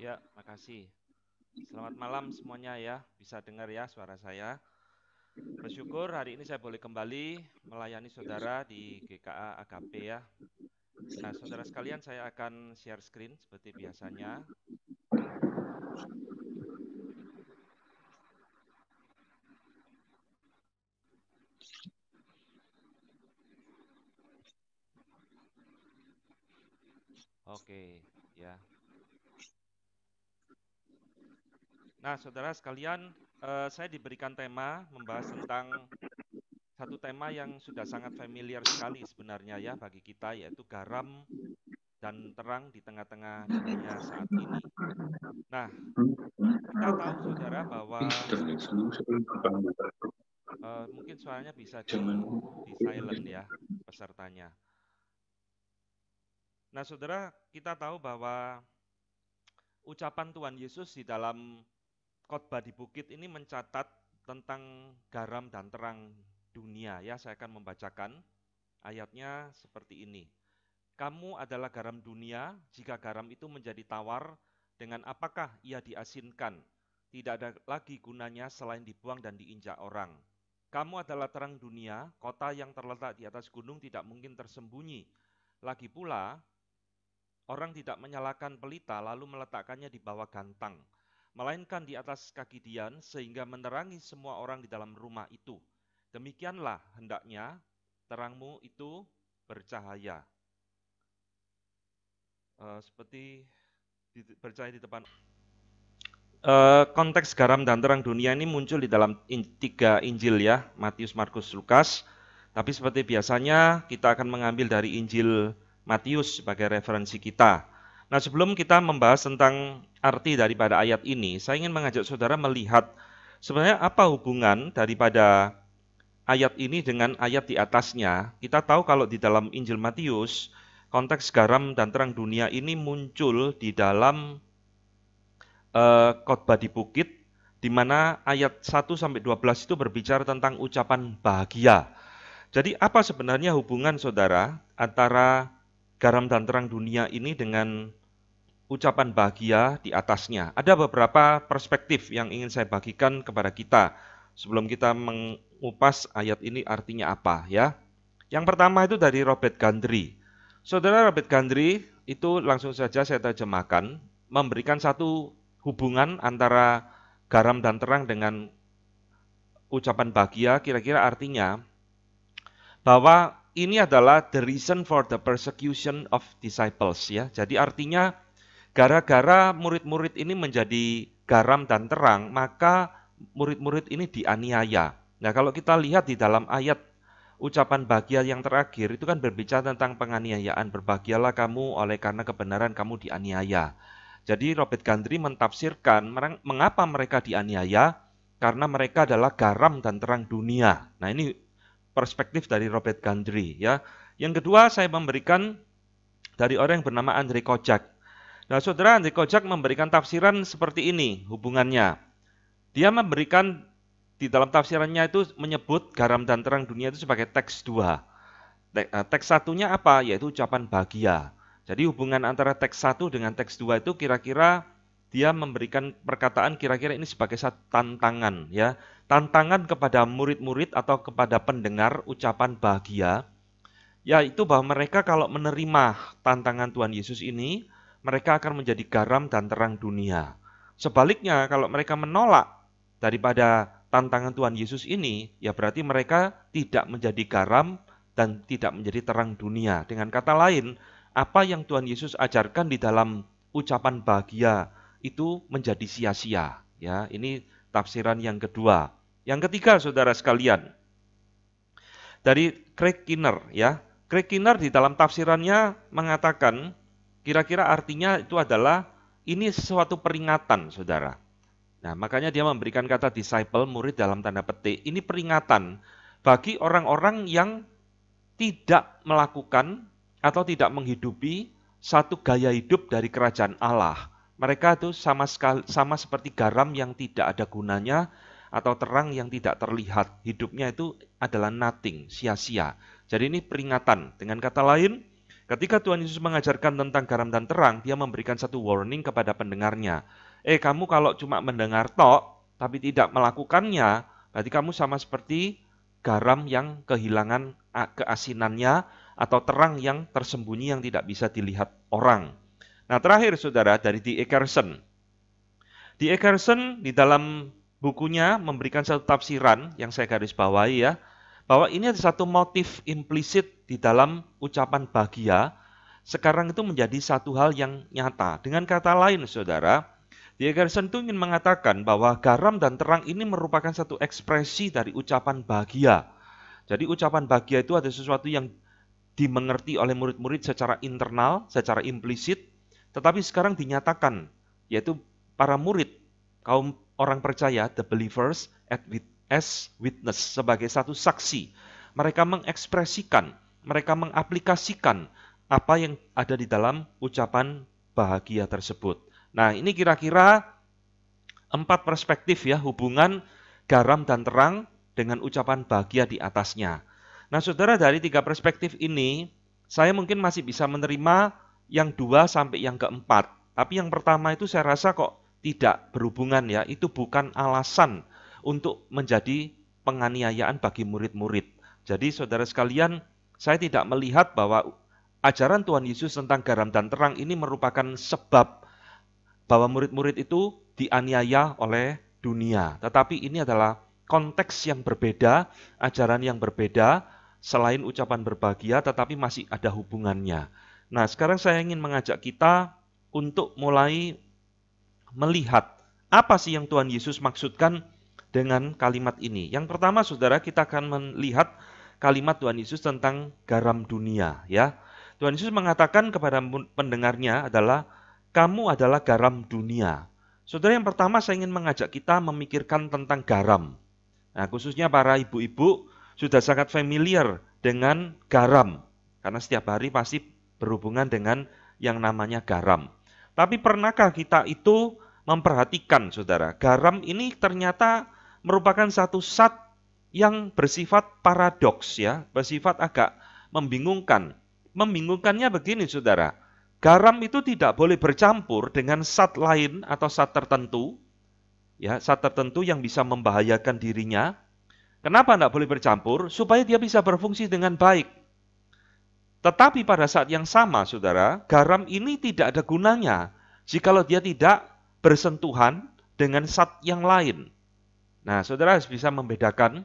Ya, makasih. Selamat malam semuanya ya, bisa dengar ya suara saya. Bersyukur hari ini saya boleh kembali melayani saudara di GKA AKP ya. Nah, saudara sekalian saya akan share screen seperti biasanya. Oke. Okay. Nah, saudara sekalian, eh, saya diberikan tema membahas tentang satu tema yang sudah sangat familiar sekali sebenarnya ya bagi kita yaitu garam dan terang di tengah-tengah dunia saat ini. Nah, kita tahu saudara bahwa uh, mungkin suaranya bisa di, di silent ya pesertanya. Nah, saudara kita tahu bahwa ucapan Tuhan Yesus di dalam khotbah di bukit ini mencatat tentang garam dan terang dunia ya saya akan membacakan ayatnya seperti ini kamu adalah garam dunia jika garam itu menjadi tawar dengan apakah ia diasinkan tidak ada lagi gunanya selain dibuang dan diinjak orang kamu adalah terang dunia kota yang terletak di atas gunung tidak mungkin tersembunyi lagi pula orang tidak menyalakan pelita lalu meletakkannya di bawah gantang melainkan di atas kaki Dian sehingga menerangi semua orang di dalam rumah itu. Demikianlah hendaknya terangmu itu bercahaya. Uh, seperti di, bercahaya di depan. Uh, konteks garam dan terang dunia ini muncul di dalam in, tiga Injil ya, Matius, Markus, Lukas. Tapi seperti biasanya kita akan mengambil dari Injil Matius sebagai referensi kita. Nah, sebelum kita membahas tentang arti daripada ayat ini, saya ingin mengajak saudara melihat sebenarnya apa hubungan daripada ayat ini dengan ayat di atasnya. Kita tahu kalau di dalam Injil Matius, konteks garam dan terang dunia ini muncul di dalam uh, khotbah di bukit di mana ayat 1 sampai 12 itu berbicara tentang ucapan bahagia. Jadi apa sebenarnya hubungan saudara antara garam dan terang dunia ini dengan ucapan bahagia di atasnya. Ada beberapa perspektif yang ingin saya bagikan kepada kita sebelum kita mengupas ayat ini artinya apa ya. Yang pertama itu dari Robert Gundry. Saudara Robert Gundry itu langsung saja saya terjemahkan memberikan satu hubungan antara garam dan terang dengan ucapan bahagia kira-kira artinya bahwa ini adalah the reason for the persecution of disciples ya. Jadi artinya Gara-gara murid-murid ini menjadi garam dan terang, maka murid-murid ini dianiaya. Nah, kalau kita lihat di dalam ayat ucapan bahagia yang terakhir itu kan berbicara tentang penganiayaan. Berbahagialah kamu oleh karena kebenaran kamu dianiaya. Jadi Robert Gandri mentafsirkan mengapa mereka dianiaya karena mereka adalah garam dan terang dunia. Nah, ini perspektif dari Robert Gandri ya. Yang kedua saya memberikan dari orang yang bernama Andre Kojak. Nah, saudara Andri Kojak memberikan tafsiran seperti ini hubungannya. Dia memberikan di dalam tafsirannya itu menyebut garam dan terang dunia itu sebagai teks dua. Eh, teks satunya apa? Yaitu ucapan bahagia. Jadi hubungan antara teks satu dengan teks dua itu kira-kira dia memberikan perkataan kira-kira ini sebagai tantangan ya. Tantangan kepada murid-murid atau kepada pendengar ucapan bahagia yaitu bahwa mereka kalau menerima tantangan Tuhan Yesus ini mereka akan menjadi garam dan terang dunia. Sebaliknya, kalau mereka menolak daripada tantangan Tuhan Yesus ini, ya berarti mereka tidak menjadi garam dan tidak menjadi terang dunia. Dengan kata lain, apa yang Tuhan Yesus ajarkan di dalam ucapan bahagia itu menjadi sia-sia. Ya, ini tafsiran yang kedua. Yang ketiga, saudara sekalian, dari Craig Kinner, ya, Craig Kinner di dalam tafsirannya mengatakan Kira-kira artinya itu adalah ini sesuatu peringatan, saudara. Nah, makanya dia memberikan kata disciple, murid dalam tanda petik. Ini peringatan bagi orang-orang yang tidak melakukan atau tidak menghidupi satu gaya hidup dari kerajaan Allah. Mereka itu sama sekali sama seperti garam yang tidak ada gunanya atau terang yang tidak terlihat. Hidupnya itu adalah nothing, sia-sia. Jadi ini peringatan. Dengan kata lain, Ketika Tuhan Yesus mengajarkan tentang garam dan terang, dia memberikan satu warning kepada pendengarnya. Eh, kamu kalau cuma mendengar tok, tapi tidak melakukannya, berarti kamu sama seperti garam yang kehilangan keasinannya atau terang yang tersembunyi yang tidak bisa dilihat orang. Nah, terakhir saudara dari Di Eckerson. Di Eckerson di dalam bukunya memberikan satu tafsiran yang saya garis bawahi ya, bahwa ini ada satu motif implisit di dalam ucapan bahagia sekarang itu menjadi satu hal yang nyata. Dengan kata lain, saudara, Dia Garrison itu ingin mengatakan bahwa garam dan terang ini merupakan satu ekspresi dari ucapan bahagia. Jadi ucapan bahagia itu ada sesuatu yang dimengerti oleh murid-murid secara internal, secara implisit, tetapi sekarang dinyatakan, yaitu para murid, kaum orang percaya, the believers, at with as witness sebagai satu saksi. Mereka mengekspresikan, mereka mengaplikasikan apa yang ada di dalam ucapan bahagia tersebut. Nah, ini kira-kira empat perspektif ya hubungan garam dan terang dengan ucapan bahagia di atasnya. Nah, saudara dari tiga perspektif ini, saya mungkin masih bisa menerima yang dua sampai yang keempat. Tapi yang pertama itu saya rasa kok tidak berhubungan ya, itu bukan alasan untuk menjadi penganiayaan bagi murid-murid. Jadi saudara sekalian, saya tidak melihat bahwa ajaran Tuhan Yesus tentang garam dan terang ini merupakan sebab bahwa murid-murid itu dianiaya oleh dunia. Tetapi ini adalah konteks yang berbeda, ajaran yang berbeda, selain ucapan berbahagia tetapi masih ada hubungannya. Nah, sekarang saya ingin mengajak kita untuk mulai melihat apa sih yang Tuhan Yesus maksudkan dengan kalimat ini. Yang pertama Saudara kita akan melihat kalimat Tuhan Yesus tentang garam dunia ya. Tuhan Yesus mengatakan kepada pendengarnya adalah kamu adalah garam dunia. Saudara yang pertama saya ingin mengajak kita memikirkan tentang garam. Nah, khususnya para ibu-ibu sudah sangat familiar dengan garam karena setiap hari pasti berhubungan dengan yang namanya garam. Tapi pernahkah kita itu memperhatikan Saudara, garam ini ternyata merupakan satu sat yang bersifat paradoks ya, bersifat agak membingungkan. Membingungkannya begini Saudara. Garam itu tidak boleh bercampur dengan sat lain atau sat tertentu ya, sat tertentu yang bisa membahayakan dirinya. Kenapa tidak boleh bercampur? Supaya dia bisa berfungsi dengan baik. Tetapi pada saat yang sama, saudara, garam ini tidak ada gunanya jikalau dia tidak bersentuhan dengan sat yang lain. Nah, saudara harus bisa membedakan.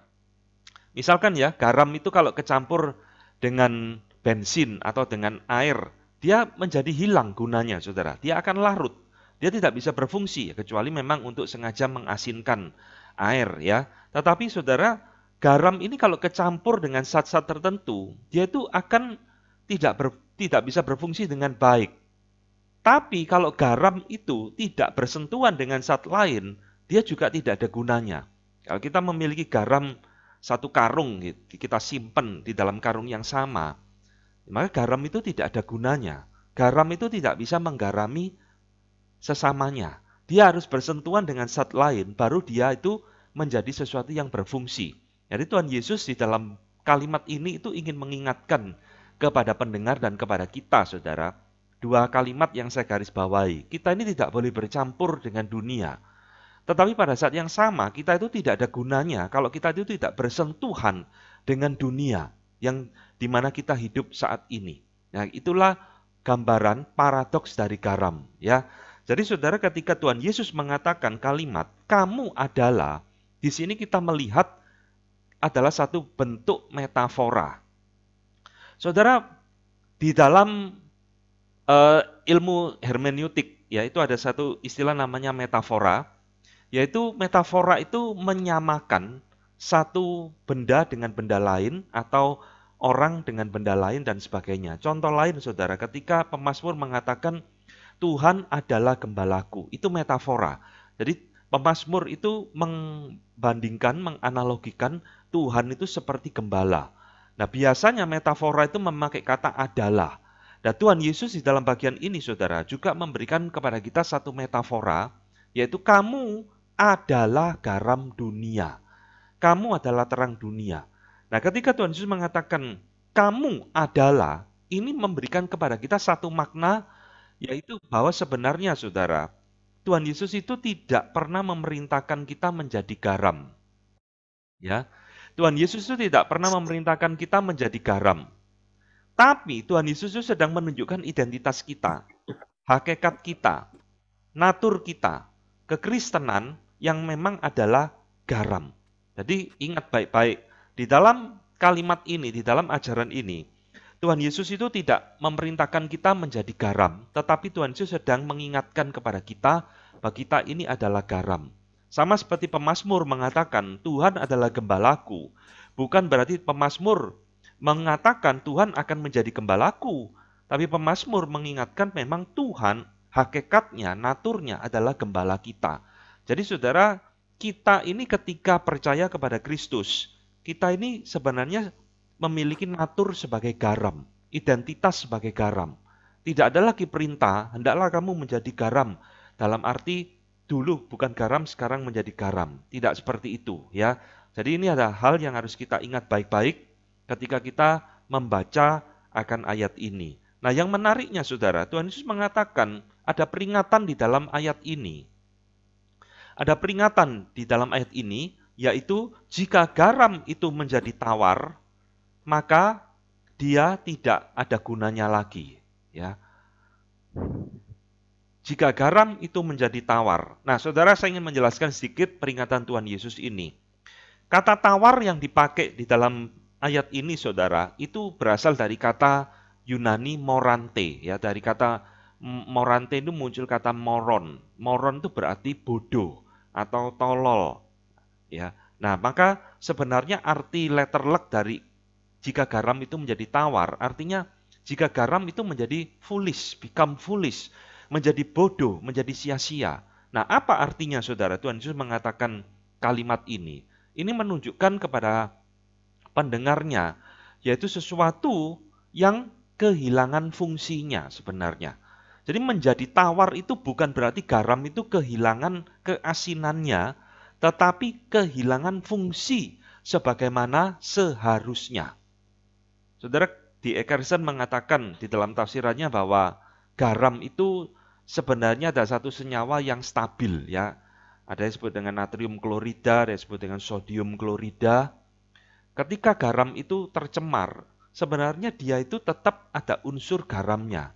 Misalkan ya, garam itu kalau kecampur dengan bensin atau dengan air, dia menjadi hilang gunanya, saudara. Dia akan larut. Dia tidak bisa berfungsi, kecuali memang untuk sengaja mengasinkan air ya. Tetapi saudara, garam ini kalau kecampur dengan zat-zat tertentu, dia itu akan tidak ber, tidak bisa berfungsi dengan baik. Tapi kalau garam itu tidak bersentuhan dengan zat lain, dia juga tidak ada gunanya. Kalau kita memiliki garam satu karung, kita simpan di dalam karung yang sama, maka garam itu tidak ada gunanya. Garam itu tidak bisa menggarami sesamanya. Dia harus bersentuhan dengan zat lain, baru dia itu menjadi sesuatu yang berfungsi. Jadi Tuhan Yesus di dalam kalimat ini itu ingin mengingatkan kepada pendengar dan kepada kita, saudara. Dua kalimat yang saya garis bawahi. Kita ini tidak boleh bercampur dengan dunia tetapi pada saat yang sama kita itu tidak ada gunanya kalau kita itu tidak bersentuhan dengan dunia yang dimana kita hidup saat ini. Nah, itulah gambaran paradoks dari garam. Ya, jadi saudara ketika Tuhan Yesus mengatakan kalimat "kamu adalah" di sini kita melihat adalah satu bentuk metafora. Saudara di dalam uh, ilmu hermeneutik ya itu ada satu istilah namanya metafora yaitu metafora itu menyamakan satu benda dengan benda lain atau orang dengan benda lain dan sebagainya. Contoh lain Saudara, ketika pemasmur mengatakan Tuhan adalah gembalaku, itu metafora. Jadi pemasmur itu membandingkan, menganalogikan Tuhan itu seperti gembala. Nah, biasanya metafora itu memakai kata adalah. Dan nah, Tuhan Yesus di dalam bagian ini, saudara, juga memberikan kepada kita satu metafora, yaitu kamu adalah garam dunia. Kamu adalah terang dunia. Nah, ketika Tuhan Yesus mengatakan kamu adalah, ini memberikan kepada kita satu makna yaitu bahwa sebenarnya Saudara, Tuhan Yesus itu tidak pernah memerintahkan kita menjadi garam. Ya. Tuhan Yesus itu tidak pernah memerintahkan kita menjadi garam. Tapi Tuhan Yesus itu sedang menunjukkan identitas kita, hakikat kita, natur kita, kekristenan yang memang adalah garam. Jadi ingat baik-baik, di dalam kalimat ini, di dalam ajaran ini, Tuhan Yesus itu tidak memerintahkan kita menjadi garam, tetapi Tuhan Yesus sedang mengingatkan kepada kita bahwa kita ini adalah garam. Sama seperti pemazmur mengatakan Tuhan adalah gembalaku, bukan berarti pemazmur mengatakan Tuhan akan menjadi gembalaku, tapi pemazmur mengingatkan memang Tuhan hakikatnya, naturnya adalah gembala kita. Jadi saudara, kita ini ketika percaya kepada Kristus, kita ini sebenarnya memiliki natur sebagai garam, identitas sebagai garam. Tidak ada lagi perintah, hendaklah kamu menjadi garam. Dalam arti dulu bukan garam, sekarang menjadi garam. Tidak seperti itu ya. Jadi ini ada hal yang harus kita ingat baik-baik ketika kita membaca akan ayat ini. Nah yang menariknya saudara, Tuhan Yesus mengatakan ada peringatan di dalam ayat ini ada peringatan di dalam ayat ini, yaitu jika garam itu menjadi tawar, maka dia tidak ada gunanya lagi. Ya. Jika garam itu menjadi tawar. Nah, saudara saya ingin menjelaskan sedikit peringatan Tuhan Yesus ini. Kata tawar yang dipakai di dalam ayat ini, saudara, itu berasal dari kata Yunani morante. ya Dari kata morante itu muncul kata moron. Moron itu berarti bodoh atau tolol. Ya. Nah, maka sebenarnya arti letter luck dari jika garam itu menjadi tawar, artinya jika garam itu menjadi foolish, become foolish, menjadi bodoh, menjadi sia-sia. Nah, apa artinya saudara? Tuhan Yesus mengatakan kalimat ini. Ini menunjukkan kepada pendengarnya, yaitu sesuatu yang kehilangan fungsinya sebenarnya. Jadi menjadi tawar itu bukan berarti garam itu kehilangan keasinannya, tetapi kehilangan fungsi sebagaimana seharusnya. Saudara, di Ekerson mengatakan di dalam tafsirannya bahwa garam itu sebenarnya ada satu senyawa yang stabil ya. Ada yang disebut dengan natrium klorida, ada yang disebut dengan sodium klorida. Ketika garam itu tercemar, sebenarnya dia itu tetap ada unsur garamnya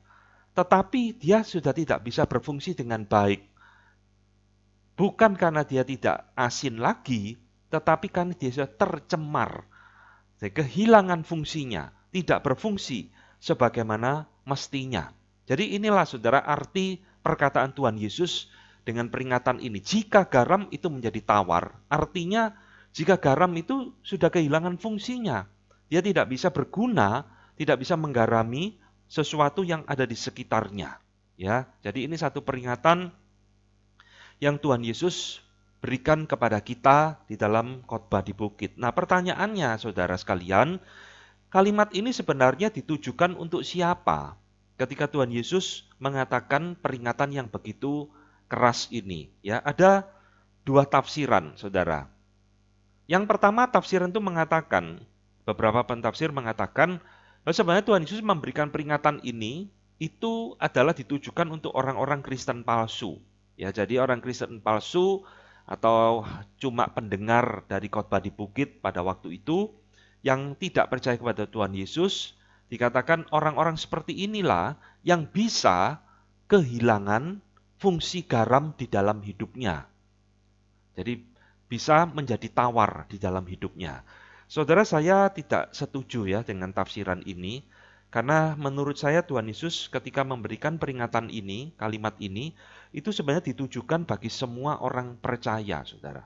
tetapi dia sudah tidak bisa berfungsi dengan baik. Bukan karena dia tidak asin lagi, tetapi karena dia sudah tercemar. Jadi kehilangan fungsinya, tidak berfungsi sebagaimana mestinya. Jadi inilah saudara arti perkataan Tuhan Yesus dengan peringatan ini. Jika garam itu menjadi tawar, artinya jika garam itu sudah kehilangan fungsinya. Dia tidak bisa berguna, tidak bisa menggarami sesuatu yang ada di sekitarnya. Ya, jadi ini satu peringatan yang Tuhan Yesus berikan kepada kita di dalam khotbah di bukit. Nah, pertanyaannya Saudara sekalian, kalimat ini sebenarnya ditujukan untuk siapa? Ketika Tuhan Yesus mengatakan peringatan yang begitu keras ini, ya, ada dua tafsiran, Saudara. Yang pertama tafsiran itu mengatakan beberapa pentafsir mengatakan Nah, sebenarnya Tuhan Yesus memberikan peringatan ini itu adalah ditujukan untuk orang-orang Kristen palsu. Ya, jadi orang Kristen palsu atau cuma pendengar dari khotbah di bukit pada waktu itu yang tidak percaya kepada Tuhan Yesus, dikatakan orang-orang seperti inilah yang bisa kehilangan fungsi garam di dalam hidupnya. Jadi bisa menjadi tawar di dalam hidupnya. Saudara saya tidak setuju ya dengan tafsiran ini karena menurut saya Tuhan Yesus ketika memberikan peringatan ini, kalimat ini itu sebenarnya ditujukan bagi semua orang percaya, Saudara.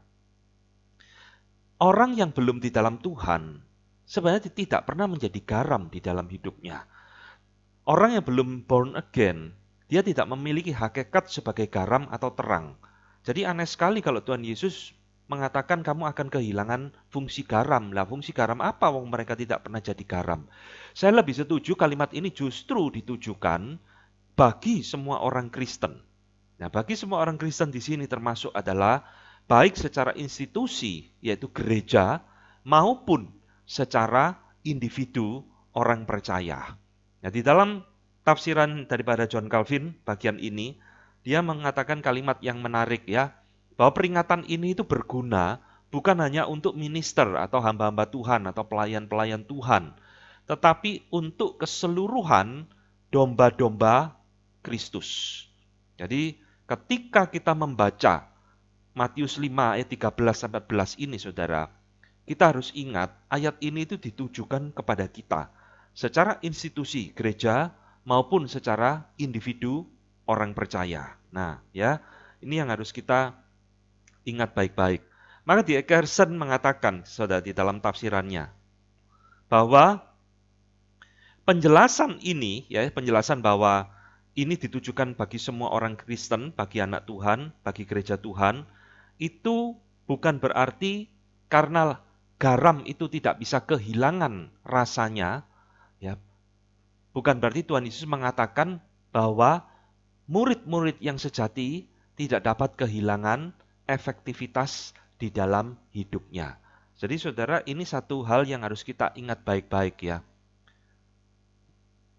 Orang yang belum di dalam Tuhan sebenarnya tidak pernah menjadi garam di dalam hidupnya. Orang yang belum born again, dia tidak memiliki hakikat sebagai garam atau terang. Jadi aneh sekali kalau Tuhan Yesus mengatakan kamu akan kehilangan fungsi garam. Lah fungsi garam apa wong mereka tidak pernah jadi garam. Saya lebih setuju kalimat ini justru ditujukan bagi semua orang Kristen. Nah, bagi semua orang Kristen di sini termasuk adalah baik secara institusi yaitu gereja maupun secara individu orang percaya. Nah, di dalam tafsiran daripada John Calvin bagian ini dia mengatakan kalimat yang menarik ya bahwa peringatan ini itu berguna bukan hanya untuk minister atau hamba-hamba Tuhan atau pelayan-pelayan Tuhan, tetapi untuk keseluruhan domba-domba Kristus. Jadi ketika kita membaca Matius 5 ayat 13 sampai 14 ini Saudara, kita harus ingat ayat ini itu ditujukan kepada kita secara institusi gereja maupun secara individu orang percaya. Nah, ya, ini yang harus kita Ingat baik-baik. Maka di mengatakan, saudara, di dalam tafsirannya, bahwa penjelasan ini, ya penjelasan bahwa ini ditujukan bagi semua orang Kristen, bagi anak Tuhan, bagi gereja Tuhan, itu bukan berarti karena garam itu tidak bisa kehilangan rasanya, ya. Bukan berarti Tuhan Yesus mengatakan bahwa murid-murid yang sejati tidak dapat kehilangan efektivitas di dalam hidupnya. Jadi saudara, ini satu hal yang harus kita ingat baik-baik ya.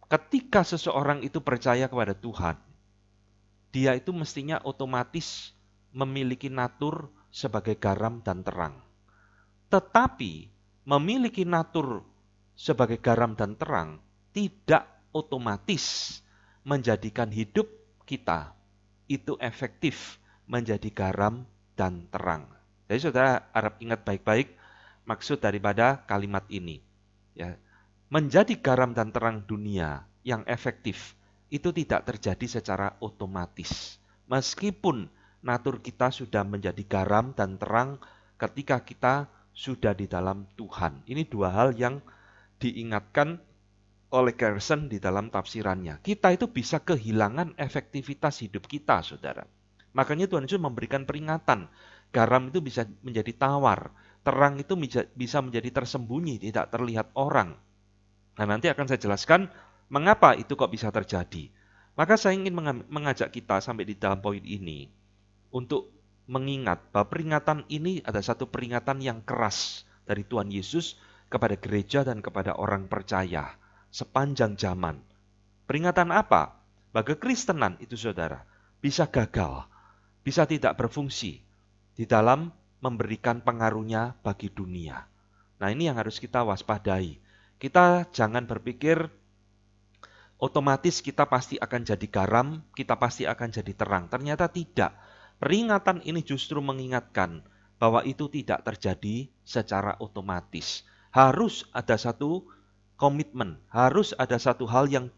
Ketika seseorang itu percaya kepada Tuhan, dia itu mestinya otomatis memiliki natur sebagai garam dan terang. Tetapi memiliki natur sebagai garam dan terang tidak otomatis menjadikan hidup kita itu efektif menjadi garam dan terang. Jadi saudara harap ingat baik-baik maksud daripada kalimat ini. Ya, menjadi garam dan terang dunia yang efektif itu tidak terjadi secara otomatis. Meskipun natur kita sudah menjadi garam dan terang ketika kita sudah di dalam Tuhan. Ini dua hal yang diingatkan oleh Gerson di dalam tafsirannya. Kita itu bisa kehilangan efektivitas hidup kita, saudara. Makanya Tuhan Yesus memberikan peringatan. Garam itu bisa menjadi tawar. Terang itu bisa menjadi tersembunyi, tidak terlihat orang. Nah nanti akan saya jelaskan mengapa itu kok bisa terjadi. Maka saya ingin mengajak kita sampai di dalam poin ini untuk mengingat bahwa peringatan ini ada satu peringatan yang keras dari Tuhan Yesus kepada gereja dan kepada orang percaya sepanjang zaman. Peringatan apa? Bagi Kristenan itu saudara bisa gagal bisa tidak berfungsi di dalam memberikan pengaruhnya bagi dunia. Nah, ini yang harus kita waspadai. Kita jangan berpikir otomatis kita pasti akan jadi garam, kita pasti akan jadi terang. Ternyata tidak. Peringatan ini justru mengingatkan bahwa itu tidak terjadi secara otomatis. Harus ada satu komitmen, harus ada satu hal yang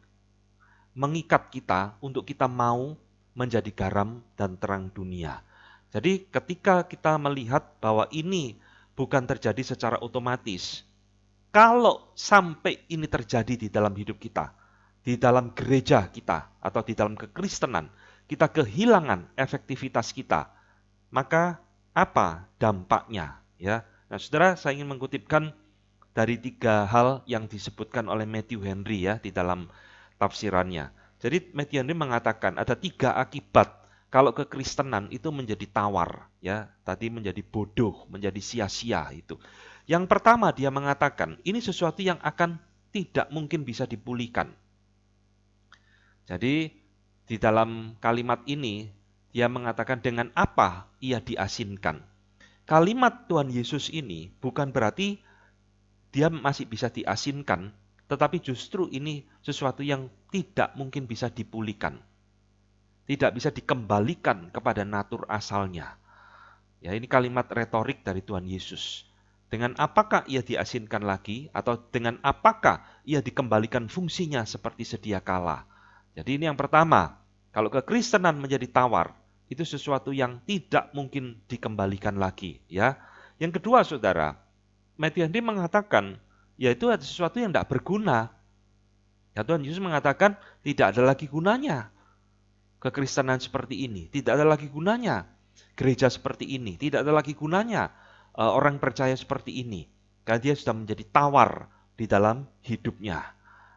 mengikat kita untuk kita mau menjadi garam dan terang dunia. Jadi ketika kita melihat bahwa ini bukan terjadi secara otomatis, kalau sampai ini terjadi di dalam hidup kita, di dalam gereja kita, atau di dalam kekristenan, kita kehilangan efektivitas kita, maka apa dampaknya? Ya, nah, saudara, saya ingin mengutipkan dari tiga hal yang disebutkan oleh Matthew Henry ya di dalam tafsirannya. Jadi Matthew Henry mengatakan ada tiga akibat kalau kekristenan itu menjadi tawar, ya tadi menjadi bodoh, menjadi sia-sia itu. Yang pertama dia mengatakan ini sesuatu yang akan tidak mungkin bisa dipulihkan. Jadi di dalam kalimat ini dia mengatakan dengan apa ia diasinkan. Kalimat Tuhan Yesus ini bukan berarti dia masih bisa diasinkan tetapi justru ini sesuatu yang tidak mungkin bisa dipulihkan. Tidak bisa dikembalikan kepada natur asalnya. Ya, ini kalimat retorik dari Tuhan Yesus. Dengan apakah ia diasinkan lagi atau dengan apakah ia dikembalikan fungsinya seperti sedia kala? Jadi ini yang pertama. Kalau kekristenan menjadi tawar, itu sesuatu yang tidak mungkin dikembalikan lagi, ya. Yang kedua, Saudara, Matthew Henry mengatakan yaitu ada sesuatu yang tidak berguna. Ya Tuhan Yesus mengatakan tidak ada lagi gunanya kekristenan seperti ini, tidak ada lagi gunanya gereja seperti ini, tidak ada lagi gunanya e, orang percaya seperti ini. Karena dia sudah menjadi tawar di dalam hidupnya.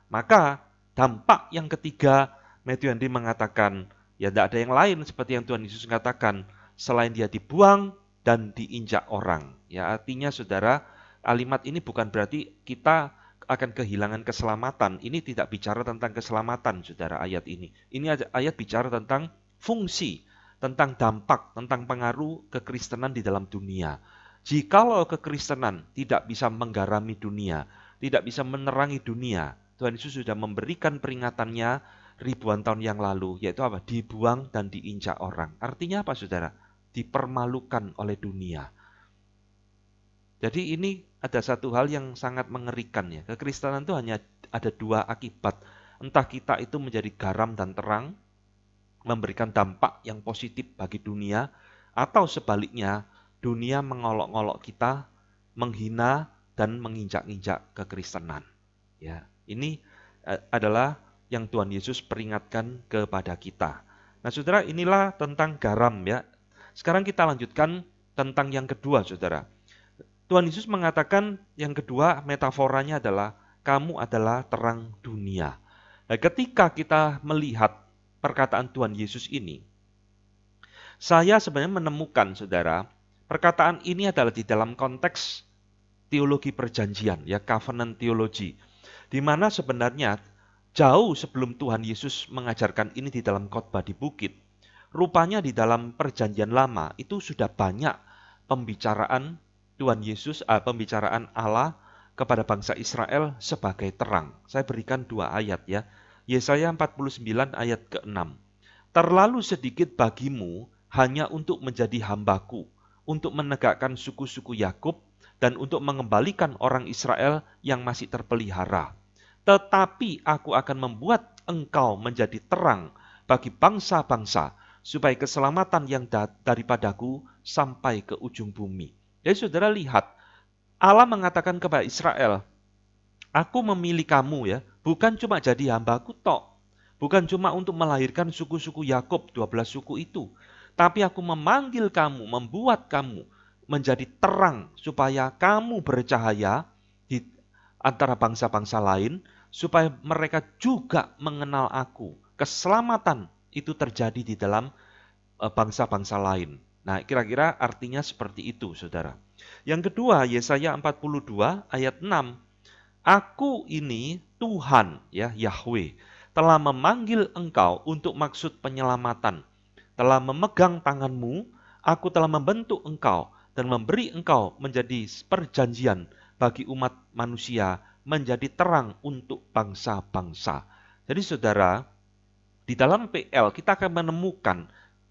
Maka dampak yang ketiga Matthew Henry mengatakan ya tidak ada yang lain seperti yang Tuhan Yesus mengatakan selain dia dibuang dan diinjak orang. Ya artinya saudara Alimat ini bukan berarti kita akan kehilangan keselamatan. Ini tidak bicara tentang keselamatan, saudara, ayat ini. Ini ayat bicara tentang fungsi, tentang dampak, tentang pengaruh kekristenan di dalam dunia. Jikalau kekristenan tidak bisa menggarami dunia, tidak bisa menerangi dunia, Tuhan Yesus sudah memberikan peringatannya ribuan tahun yang lalu, yaitu apa? Dibuang dan diinjak orang. Artinya apa, saudara? Dipermalukan oleh dunia. Jadi ini ada satu hal yang sangat mengerikan ya. Kekristenan itu hanya ada dua akibat. Entah kita itu menjadi garam dan terang, memberikan dampak yang positif bagi dunia, atau sebaliknya dunia mengolok-olok kita, menghina dan menginjak-injak kekristenan. Ya, ini eh, adalah yang Tuhan Yesus peringatkan kepada kita. Nah, saudara, inilah tentang garam ya. Sekarang kita lanjutkan tentang yang kedua, saudara Tuhan Yesus mengatakan yang kedua metaforanya adalah kamu adalah terang dunia. Nah, ketika kita melihat perkataan Tuhan Yesus ini, saya sebenarnya menemukan saudara, perkataan ini adalah di dalam konteks teologi perjanjian ya covenant theology. Di mana sebenarnya jauh sebelum Tuhan Yesus mengajarkan ini di dalam khotbah di bukit, rupanya di dalam perjanjian lama itu sudah banyak pembicaraan Tuhan Yesus uh, pembicaraan Allah kepada bangsa Israel sebagai terang. Saya berikan dua ayat ya. Yesaya 49 ayat ke-6. Terlalu sedikit bagimu hanya untuk menjadi hambaku, untuk menegakkan suku-suku Yakub dan untuk mengembalikan orang Israel yang masih terpelihara. Tetapi aku akan membuat engkau menjadi terang bagi bangsa-bangsa, supaya keselamatan yang daripadaku sampai ke ujung bumi. Jadi ya, saudara lihat, Allah mengatakan kepada Israel, Aku memilih kamu ya, bukan cuma jadi hambaku tok, bukan cuma untuk melahirkan suku-suku Yakub 12 suku itu, tapi aku memanggil kamu, membuat kamu menjadi terang supaya kamu bercahaya di antara bangsa-bangsa lain supaya mereka juga mengenal aku. Keselamatan itu terjadi di dalam eh, bangsa-bangsa lain. Nah, kira-kira artinya seperti itu, Saudara. Yang kedua, Yesaya 42 ayat 6. Aku ini Tuhan, ya Yahweh, telah memanggil engkau untuk maksud penyelamatan. Telah memegang tanganmu, aku telah membentuk engkau dan memberi engkau menjadi perjanjian bagi umat manusia, menjadi terang untuk bangsa-bangsa. Jadi saudara, di dalam PL kita akan menemukan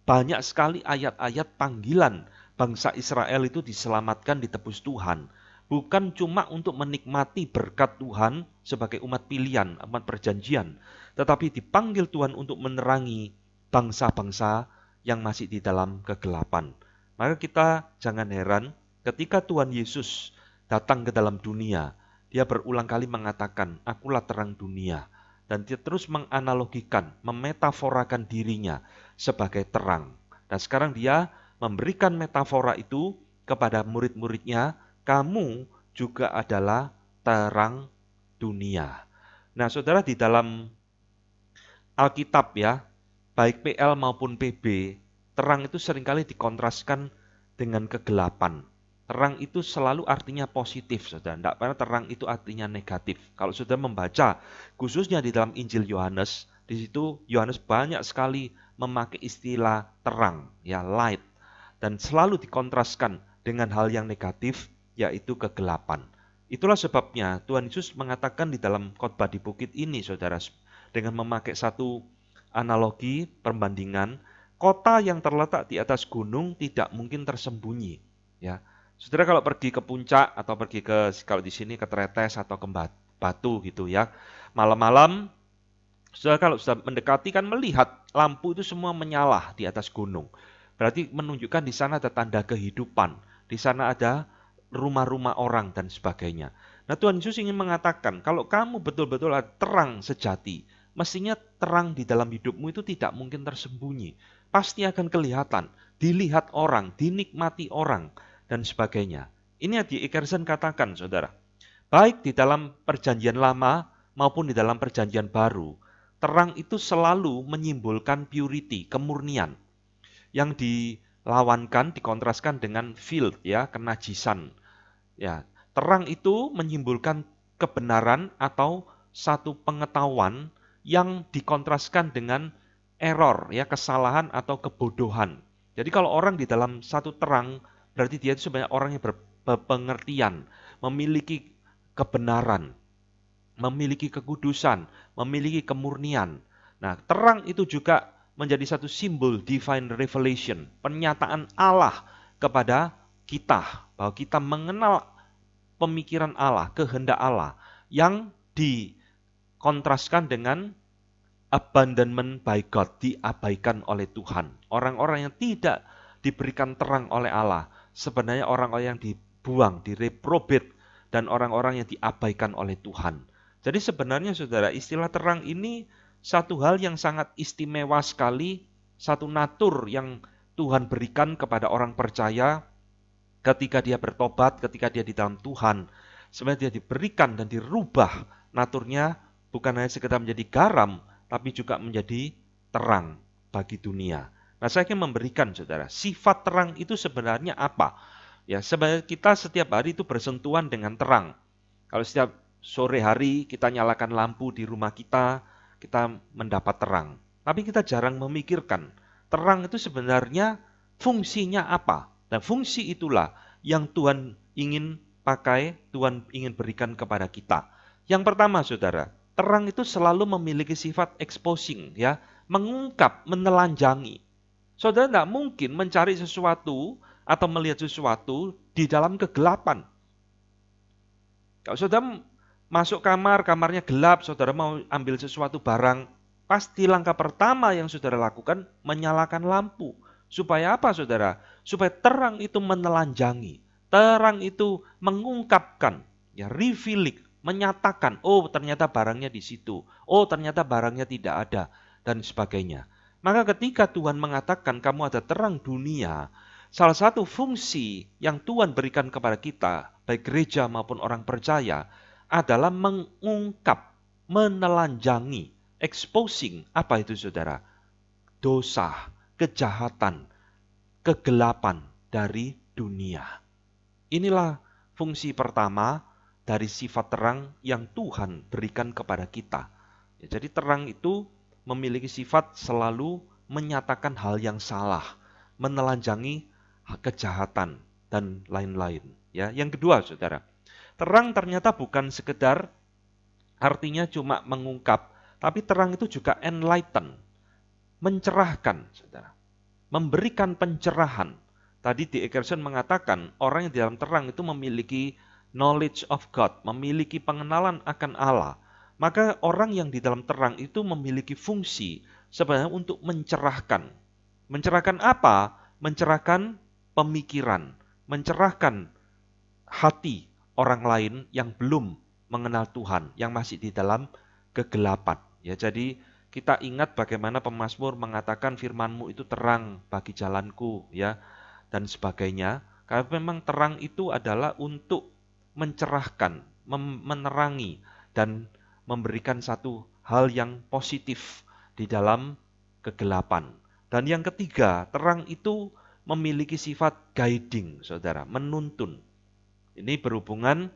banyak sekali ayat-ayat panggilan bangsa Israel itu diselamatkan ditebus Tuhan. Bukan cuma untuk menikmati berkat Tuhan sebagai umat pilihan, umat perjanjian, tetapi dipanggil Tuhan untuk menerangi bangsa-bangsa yang masih di dalam kegelapan. Maka kita jangan heran ketika Tuhan Yesus datang ke dalam dunia, dia berulang kali mengatakan, "Akulah terang dunia." Dan dia terus menganalogikan, memetaforakan dirinya sebagai terang. Dan sekarang dia memberikan metafora itu kepada murid-muridnya, kamu juga adalah terang dunia. Nah, Saudara di dalam Alkitab ya, baik PL maupun PB, terang itu seringkali dikontraskan dengan kegelapan. Terang itu selalu artinya positif, saudara. Tidak pernah terang itu artinya negatif. Kalau saudara membaca, khususnya di dalam Injil Yohanes, di situ Yohanes banyak sekali memakai istilah terang, ya light, dan selalu dikontraskan dengan hal yang negatif, yaitu kegelapan. Itulah sebabnya Tuhan Yesus mengatakan di dalam khotbah di bukit ini, saudara, dengan memakai satu analogi perbandingan, kota yang terletak di atas gunung tidak mungkin tersembunyi. Ya, saudara kalau pergi ke puncak atau pergi ke kalau di sini ke Tretes atau ke Batu gitu ya, malam-malam, saudara kalau sudah mendekati kan melihat lampu itu semua menyala di atas gunung. Berarti menunjukkan di sana ada tanda kehidupan, di sana ada rumah-rumah orang dan sebagainya. Nah Tuhan Yesus ingin mengatakan, kalau kamu betul-betul terang sejati, mestinya terang di dalam hidupmu itu tidak mungkin tersembunyi. Pasti akan kelihatan, dilihat orang, dinikmati orang, dan sebagainya. Ini Adi Ikersen katakan, saudara. Baik di dalam perjanjian lama maupun di dalam perjanjian baru, terang itu selalu menyimbolkan purity, kemurnian. Yang dilawankan, dikontraskan dengan field, ya, kenajisan. Ya, terang itu menyimbolkan kebenaran atau satu pengetahuan yang dikontraskan dengan error, ya, kesalahan atau kebodohan. Jadi kalau orang di dalam satu terang, berarti dia itu sebenarnya orang yang berpengertian, memiliki kebenaran memiliki kekudusan, memiliki kemurnian. Nah, terang itu juga menjadi satu simbol divine revelation, penyataan Allah kepada kita bahwa kita mengenal pemikiran Allah, kehendak Allah yang dikontraskan dengan abandonment by God diabaikan oleh Tuhan. Orang-orang yang tidak diberikan terang oleh Allah, sebenarnya orang-orang yang dibuang, direprobate dan orang-orang yang diabaikan oleh Tuhan. Jadi sebenarnya saudara, istilah terang ini satu hal yang sangat istimewa sekali, satu natur yang Tuhan berikan kepada orang percaya ketika dia bertobat, ketika dia di dalam Tuhan. Sebenarnya dia diberikan dan dirubah naturnya bukan hanya sekedar menjadi garam, tapi juga menjadi terang bagi dunia. Nah, saya ingin memberikan saudara, sifat terang itu sebenarnya apa? Ya, sebenarnya kita setiap hari itu bersentuhan dengan terang. Kalau setiap sore hari kita nyalakan lampu di rumah kita, kita mendapat terang. Tapi kita jarang memikirkan terang itu sebenarnya fungsinya apa. Dan fungsi itulah yang Tuhan ingin pakai, Tuhan ingin berikan kepada kita. Yang pertama, saudara, terang itu selalu memiliki sifat exposing, ya, mengungkap, menelanjangi. Saudara tidak mungkin mencari sesuatu atau melihat sesuatu di dalam kegelapan. Kalau saudara Masuk kamar, kamarnya gelap, saudara mau ambil sesuatu barang, pasti langkah pertama yang saudara lakukan menyalakan lampu. Supaya apa saudara? Supaya terang itu menelanjangi, terang itu mengungkapkan, ya revealing, menyatakan, oh ternyata barangnya di situ, oh ternyata barangnya tidak ada, dan sebagainya. Maka ketika Tuhan mengatakan kamu ada terang dunia, salah satu fungsi yang Tuhan berikan kepada kita, baik gereja maupun orang percaya, adalah mengungkap, menelanjangi, exposing apa itu saudara? Dosa, kejahatan, kegelapan dari dunia. Inilah fungsi pertama dari sifat terang yang Tuhan berikan kepada kita. Ya, jadi terang itu memiliki sifat selalu menyatakan hal yang salah, menelanjangi kejahatan dan lain-lain. Ya, yang kedua, saudara, Terang ternyata bukan sekedar artinya cuma mengungkap, tapi terang itu juga enlighten, mencerahkan, saudara. Memberikan pencerahan. Tadi di Eckerson mengatakan orang yang di dalam terang itu memiliki knowledge of God, memiliki pengenalan akan Allah. Maka orang yang di dalam terang itu memiliki fungsi sebenarnya untuk mencerahkan. Mencerahkan apa? Mencerahkan pemikiran, mencerahkan hati, orang lain yang belum mengenal Tuhan, yang masih di dalam kegelapan. Ya, jadi kita ingat bagaimana pemazmur mengatakan firmanmu itu terang bagi jalanku ya dan sebagainya karena memang terang itu adalah untuk mencerahkan menerangi dan memberikan satu hal yang positif di dalam kegelapan dan yang ketiga terang itu memiliki sifat guiding saudara menuntun ini berhubungan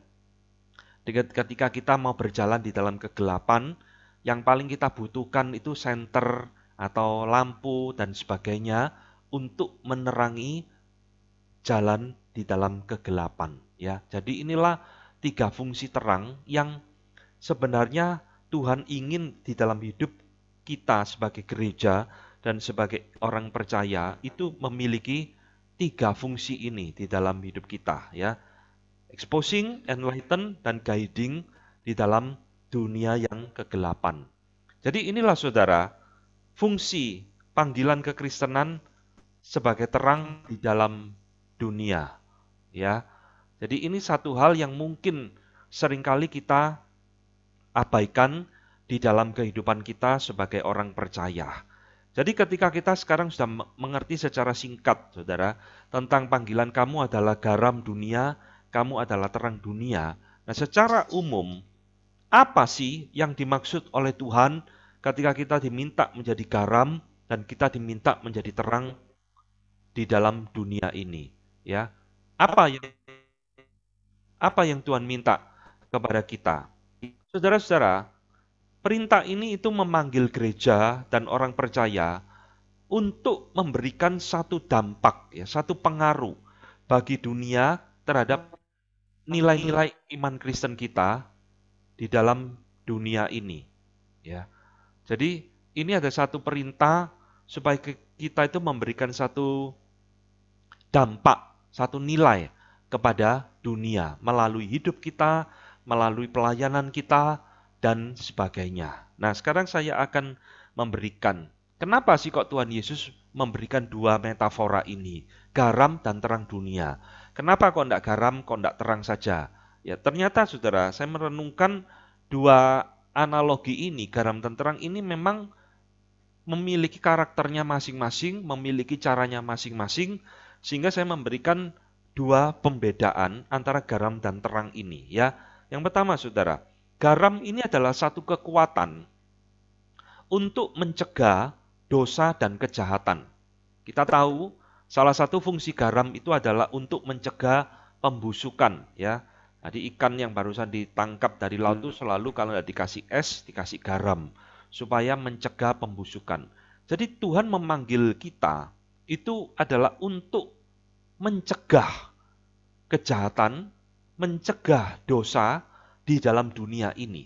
dengan ketika kita mau berjalan di dalam kegelapan, yang paling kita butuhkan itu senter atau lampu dan sebagainya untuk menerangi jalan di dalam kegelapan ya. Jadi inilah tiga fungsi terang yang sebenarnya Tuhan ingin di dalam hidup kita sebagai gereja dan sebagai orang percaya itu memiliki tiga fungsi ini di dalam hidup kita ya exposing, enlighten, dan guiding di dalam dunia yang kegelapan. Jadi inilah saudara, fungsi panggilan kekristenan sebagai terang di dalam dunia. Ya, Jadi ini satu hal yang mungkin seringkali kita abaikan di dalam kehidupan kita sebagai orang percaya. Jadi ketika kita sekarang sudah mengerti secara singkat, saudara, tentang panggilan kamu adalah garam dunia kamu adalah terang dunia. Nah, secara umum, apa sih yang dimaksud oleh Tuhan ketika kita diminta menjadi garam dan kita diminta menjadi terang di dalam dunia ini? Ya, apa yang apa yang Tuhan minta kepada kita? Saudara-saudara, perintah ini itu memanggil gereja dan orang percaya untuk memberikan satu dampak ya, satu pengaruh bagi dunia terhadap nilai-nilai iman Kristen kita di dalam dunia ini. Ya, jadi ini ada satu perintah supaya kita itu memberikan satu dampak, satu nilai kepada dunia melalui hidup kita, melalui pelayanan kita dan sebagainya. Nah, sekarang saya akan memberikan kenapa sih kok Tuhan Yesus memberikan dua metafora ini, garam dan terang dunia. Kenapa kok tidak garam, kok tidak terang saja? Ya ternyata saudara, saya merenungkan dua analogi ini, garam dan terang ini memang memiliki karakternya masing-masing, memiliki caranya masing-masing, sehingga saya memberikan dua pembedaan antara garam dan terang ini. Ya, yang pertama saudara, garam ini adalah satu kekuatan untuk mencegah dosa dan kejahatan. Kita tahu Salah satu fungsi garam itu adalah untuk mencegah pembusukan ya. Jadi ikan yang barusan ditangkap dari laut itu selalu kalau tidak dikasih es, dikasih garam supaya mencegah pembusukan. Jadi Tuhan memanggil kita itu adalah untuk mencegah kejahatan, mencegah dosa di dalam dunia ini.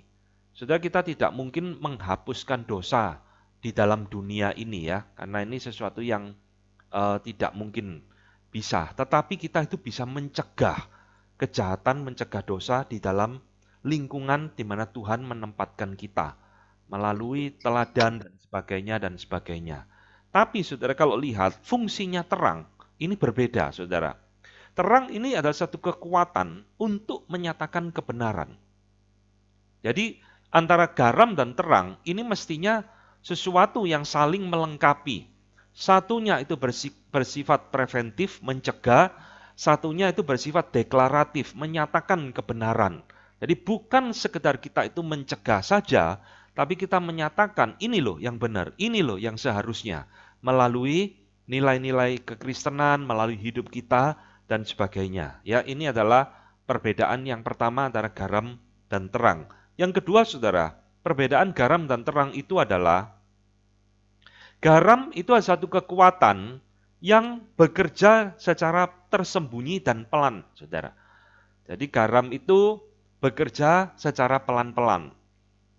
Sudah kita tidak mungkin menghapuskan dosa di dalam dunia ini ya, karena ini sesuatu yang uh, tidak mungkin bisa. Tetapi kita itu bisa mencegah kejahatan, mencegah dosa di dalam lingkungan di mana Tuhan menempatkan kita melalui teladan dan sebagainya dan sebagainya. Tapi saudara kalau lihat fungsinya terang ini berbeda saudara. Terang ini adalah satu kekuatan untuk menyatakan kebenaran. Jadi antara garam dan terang ini mestinya sesuatu yang saling melengkapi. Satunya itu bersifat preventif, mencegah. Satunya itu bersifat deklaratif, menyatakan kebenaran. Jadi bukan sekedar kita itu mencegah saja, tapi kita menyatakan ini loh yang benar, ini loh yang seharusnya. Melalui nilai-nilai kekristenan, melalui hidup kita, dan sebagainya. Ya, ini adalah perbedaan yang pertama antara garam dan terang. Yang kedua, saudara, perbedaan garam dan terang itu adalah Garam itu adalah satu kekuatan yang bekerja secara tersembunyi dan pelan, saudara. Jadi garam itu bekerja secara pelan-pelan.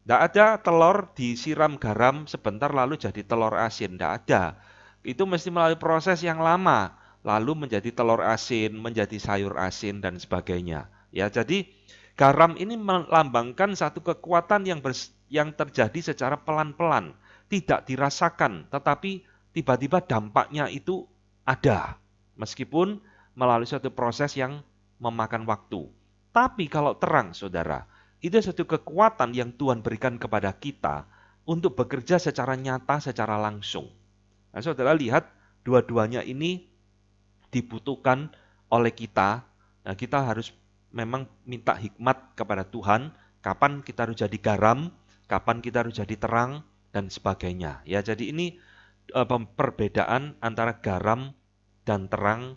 Tidak ada telur disiram garam sebentar lalu jadi telur asin. Tidak ada. Itu mesti melalui proses yang lama. Lalu menjadi telur asin, menjadi sayur asin, dan sebagainya. Ya, jadi garam ini melambangkan satu kekuatan yang, yang terjadi secara pelan-pelan tidak dirasakan, tetapi tiba-tiba dampaknya itu ada, meskipun melalui suatu proses yang memakan waktu. Tapi kalau terang, saudara, itu suatu kekuatan yang Tuhan berikan kepada kita untuk bekerja secara nyata, secara langsung. Nah, saudara lihat, dua-duanya ini dibutuhkan oleh kita. Nah, kita harus memang minta hikmat kepada Tuhan, kapan kita harus jadi garam, kapan kita harus jadi terang, dan sebagainya. Ya, jadi ini e, perbedaan antara garam dan terang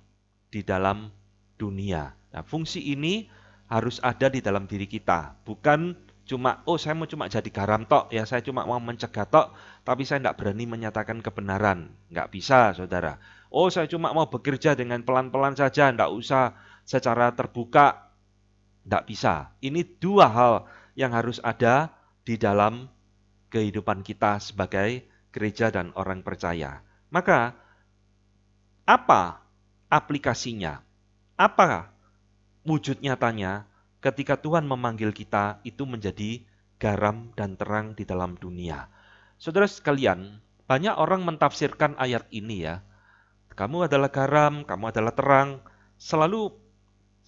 di dalam dunia. Nah, fungsi ini harus ada di dalam diri kita, bukan cuma oh saya mau cuma jadi garam tok ya saya cuma mau mencegah tok tapi saya tidak berani menyatakan kebenaran nggak bisa saudara oh saya cuma mau bekerja dengan pelan-pelan saja tidak usah secara terbuka tidak bisa ini dua hal yang harus ada di dalam kehidupan kita sebagai gereja dan orang percaya. Maka, apa aplikasinya? Apa wujud nyatanya ketika Tuhan memanggil kita itu menjadi garam dan terang di dalam dunia? Saudara sekalian, banyak orang mentafsirkan ayat ini ya. Kamu adalah garam, kamu adalah terang. Selalu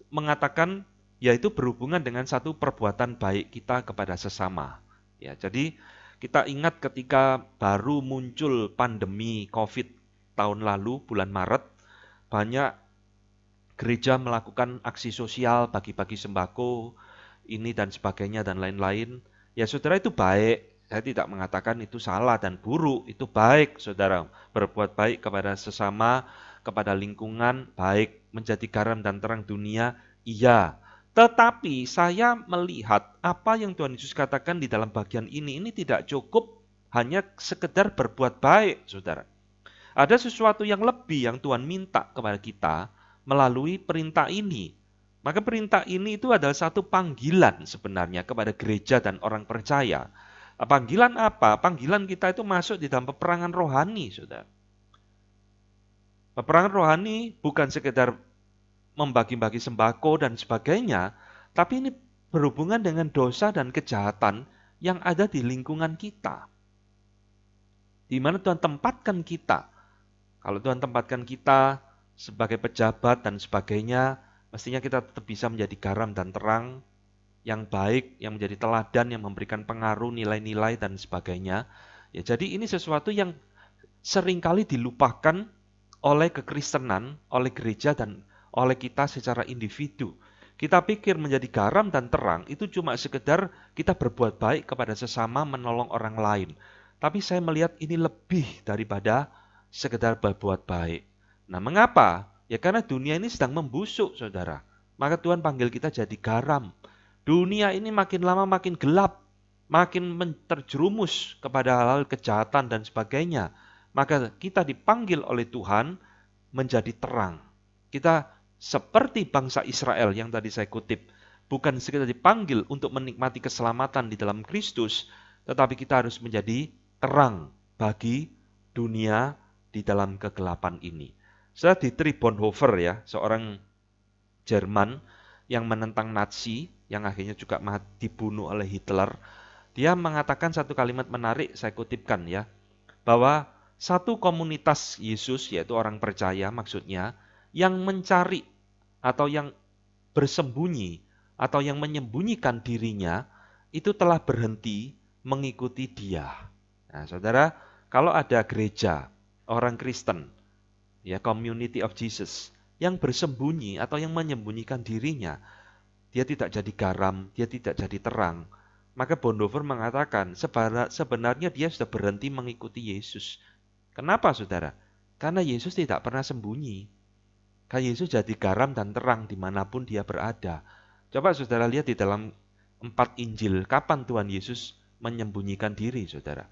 mengatakan yaitu berhubungan dengan satu perbuatan baik kita kepada sesama. Ya, jadi kita ingat ketika baru muncul pandemi COVID tahun lalu, bulan Maret, banyak gereja melakukan aksi sosial, bagi-bagi sembako, ini dan sebagainya, dan lain-lain. Ya saudara itu baik, saya tidak mengatakan itu salah dan buruk, itu baik saudara. Berbuat baik kepada sesama, kepada lingkungan, baik. Menjadi garam dan terang dunia, iya. Tetapi saya melihat apa yang Tuhan Yesus katakan di dalam bagian ini, ini tidak cukup hanya sekedar berbuat baik, saudara. Ada sesuatu yang lebih yang Tuhan minta kepada kita melalui perintah ini. Maka perintah ini itu adalah satu panggilan sebenarnya kepada gereja dan orang percaya. Panggilan apa? Panggilan kita itu masuk di dalam peperangan rohani, saudara. Peperangan rohani bukan sekedar membagi-bagi sembako dan sebagainya, tapi ini berhubungan dengan dosa dan kejahatan yang ada di lingkungan kita. Di mana Tuhan tempatkan kita. Kalau Tuhan tempatkan kita sebagai pejabat dan sebagainya, mestinya kita tetap bisa menjadi garam dan terang yang baik, yang menjadi teladan, yang memberikan pengaruh, nilai-nilai, dan sebagainya. Ya, jadi ini sesuatu yang seringkali dilupakan oleh kekristenan, oleh gereja, dan oleh kita secara individu. Kita pikir menjadi garam dan terang itu cuma sekedar kita berbuat baik kepada sesama menolong orang lain. Tapi saya melihat ini lebih daripada sekedar berbuat baik. Nah mengapa? Ya karena dunia ini sedang membusuk saudara. Maka Tuhan panggil kita jadi garam. Dunia ini makin lama makin gelap. Makin terjerumus kepada hal-hal kejahatan dan sebagainya. Maka kita dipanggil oleh Tuhan menjadi terang. Kita seperti bangsa Israel yang tadi saya kutip, bukan sekedar dipanggil untuk menikmati keselamatan di dalam Kristus, tetapi kita harus menjadi terang bagi dunia di dalam kegelapan ini. Saya Dietrich Bonhoeffer ya, seorang Jerman yang menentang Nazi, yang akhirnya juga dibunuh oleh Hitler, dia mengatakan satu kalimat menarik, saya kutipkan ya, bahwa satu komunitas Yesus, yaitu orang percaya maksudnya, yang mencari atau yang bersembunyi atau yang menyembunyikan dirinya itu telah berhenti mengikuti dia. Nah, saudara, kalau ada gereja orang Kristen, ya community of Jesus, yang bersembunyi atau yang menyembunyikan dirinya, dia tidak jadi garam, dia tidak jadi terang. Maka Bondover mengatakan sebenarnya dia sudah berhenti mengikuti Yesus. Kenapa saudara? Karena Yesus tidak pernah sembunyi. Kan Yesus jadi garam dan terang dimanapun dia berada. Coba saudara lihat di dalam empat Injil, kapan Tuhan Yesus menyembunyikan diri, saudara.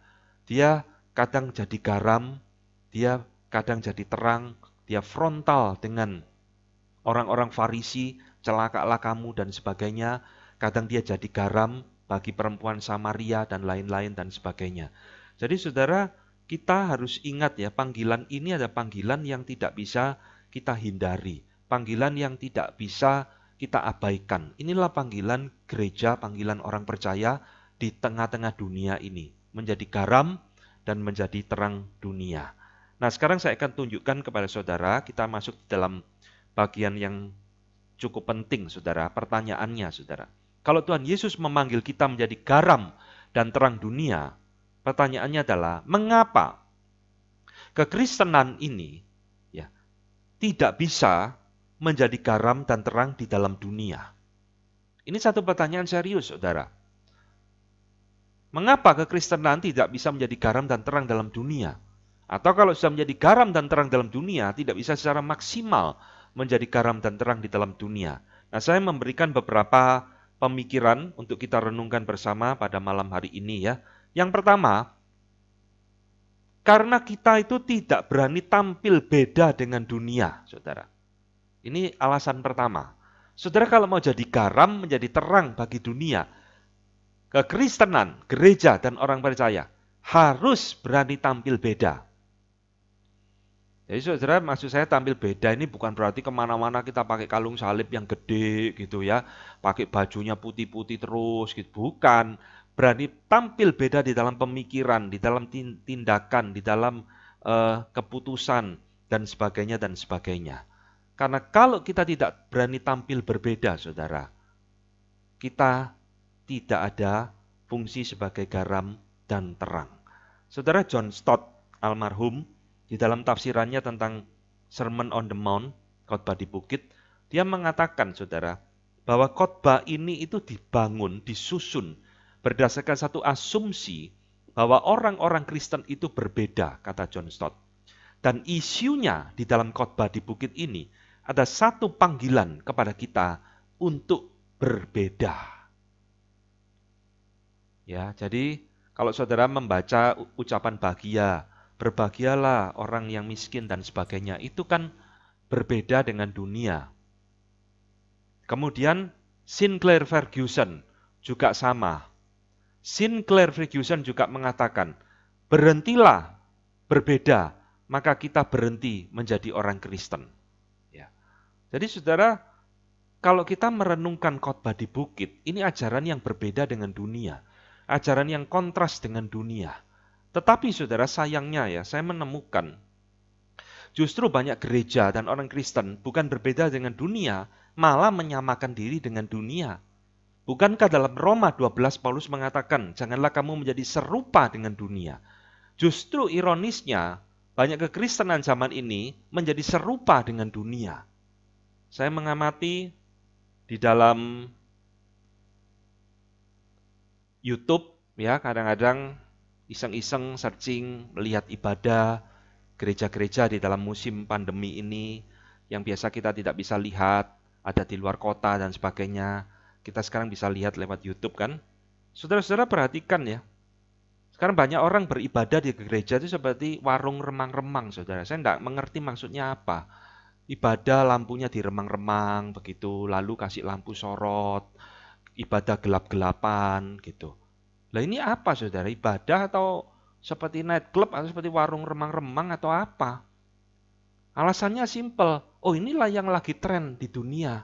Dia kadang jadi garam, dia kadang jadi terang, dia frontal dengan orang-orang Farisi, celakalah kamu dan sebagainya. Kadang dia jadi garam bagi perempuan Samaria dan lain-lain dan sebagainya. Jadi saudara, kita harus ingat ya, panggilan ini ada panggilan yang tidak bisa kita hindari, panggilan yang tidak bisa kita abaikan. Inilah panggilan gereja, panggilan orang percaya di tengah-tengah dunia ini, menjadi garam dan menjadi terang dunia. Nah, sekarang saya akan tunjukkan kepada saudara, kita masuk dalam bagian yang cukup penting, saudara. Pertanyaannya, saudara, kalau Tuhan Yesus memanggil kita menjadi garam dan terang dunia, pertanyaannya adalah mengapa kekristenan ini tidak bisa menjadi garam dan terang di dalam dunia? Ini satu pertanyaan serius, saudara. Mengapa kekristenan tidak bisa menjadi garam dan terang dalam dunia? Atau kalau sudah menjadi garam dan terang dalam dunia, tidak bisa secara maksimal menjadi garam dan terang di dalam dunia. Nah, saya memberikan beberapa pemikiran untuk kita renungkan bersama pada malam hari ini ya. Yang pertama, karena kita itu tidak berani tampil beda dengan dunia, saudara. Ini alasan pertama. Saudara kalau mau jadi garam, menjadi terang bagi dunia, kekristenan, gereja, dan orang percaya, harus berani tampil beda. Jadi saudara, maksud saya tampil beda ini bukan berarti kemana-mana kita pakai kalung salib yang gede gitu ya, pakai bajunya putih-putih terus gitu, bukan berani tampil beda di dalam pemikiran, di dalam tindakan, di dalam uh, keputusan dan sebagainya dan sebagainya. Karena kalau kita tidak berani tampil berbeda, Saudara, kita tidak ada fungsi sebagai garam dan terang. Saudara John Stott almarhum di dalam tafsirannya tentang Sermon on the Mount, khotbah di bukit, dia mengatakan Saudara bahwa khotbah ini itu dibangun, disusun berdasarkan satu asumsi bahwa orang-orang Kristen itu berbeda, kata John Stott. Dan isunya di dalam khotbah di bukit ini ada satu panggilan kepada kita untuk berbeda. Ya, jadi kalau saudara membaca ucapan bahagia, berbahagialah orang yang miskin dan sebagainya, itu kan berbeda dengan dunia. Kemudian Sinclair Ferguson juga sama. Sinclair Ferguson juga mengatakan, berhentilah berbeda, maka kita berhenti menjadi orang Kristen. Ya. Jadi saudara, kalau kita merenungkan khotbah di bukit, ini ajaran yang berbeda dengan dunia, ajaran yang kontras dengan dunia. Tetapi saudara, sayangnya ya, saya menemukan justru banyak gereja dan orang Kristen bukan berbeda dengan dunia, malah menyamakan diri dengan dunia Bukankah dalam Roma 12 Paulus mengatakan, janganlah kamu menjadi serupa dengan dunia. Justru ironisnya, banyak kekristenan zaman ini menjadi serupa dengan dunia. Saya mengamati di dalam YouTube ya kadang-kadang iseng-iseng searching melihat ibadah gereja-gereja di dalam musim pandemi ini yang biasa kita tidak bisa lihat ada di luar kota dan sebagainya kita sekarang bisa lihat lewat YouTube kan. Saudara-saudara perhatikan ya. Sekarang banyak orang beribadah di gereja itu seperti warung remang-remang, saudara. Saya tidak mengerti maksudnya apa. Ibadah lampunya di remang remang begitu, lalu kasih lampu sorot, ibadah gelap-gelapan gitu. Lah ini apa saudara? Ibadah atau seperti night club atau seperti warung remang-remang atau apa? Alasannya simpel. Oh inilah yang lagi tren di dunia.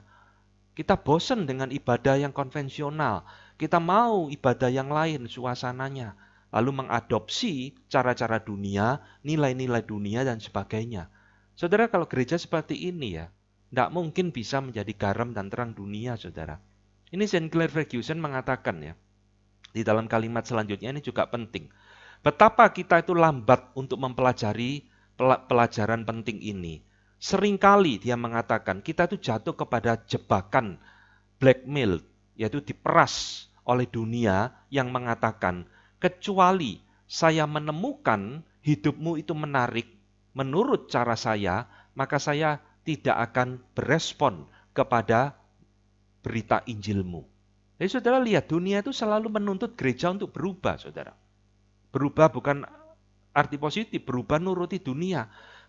Kita bosen dengan ibadah yang konvensional. Kita mau ibadah yang lain suasananya. Lalu mengadopsi cara-cara dunia, nilai-nilai dunia, dan sebagainya. Saudara, kalau gereja seperti ini ya, tidak mungkin bisa menjadi garam dan terang dunia, saudara. Ini Sinclair Ferguson mengatakan ya, di dalam kalimat selanjutnya ini juga penting. Betapa kita itu lambat untuk mempelajari pelajaran penting ini. Seringkali dia mengatakan kita itu jatuh kepada jebakan blackmail, yaitu diperas oleh dunia yang mengatakan, kecuali saya menemukan hidupmu itu menarik menurut cara saya, maka saya tidak akan berespon kepada berita Injilmu. Jadi saudara lihat, dunia itu selalu menuntut gereja untuk berubah, saudara. Berubah bukan arti positif, berubah nuruti dunia.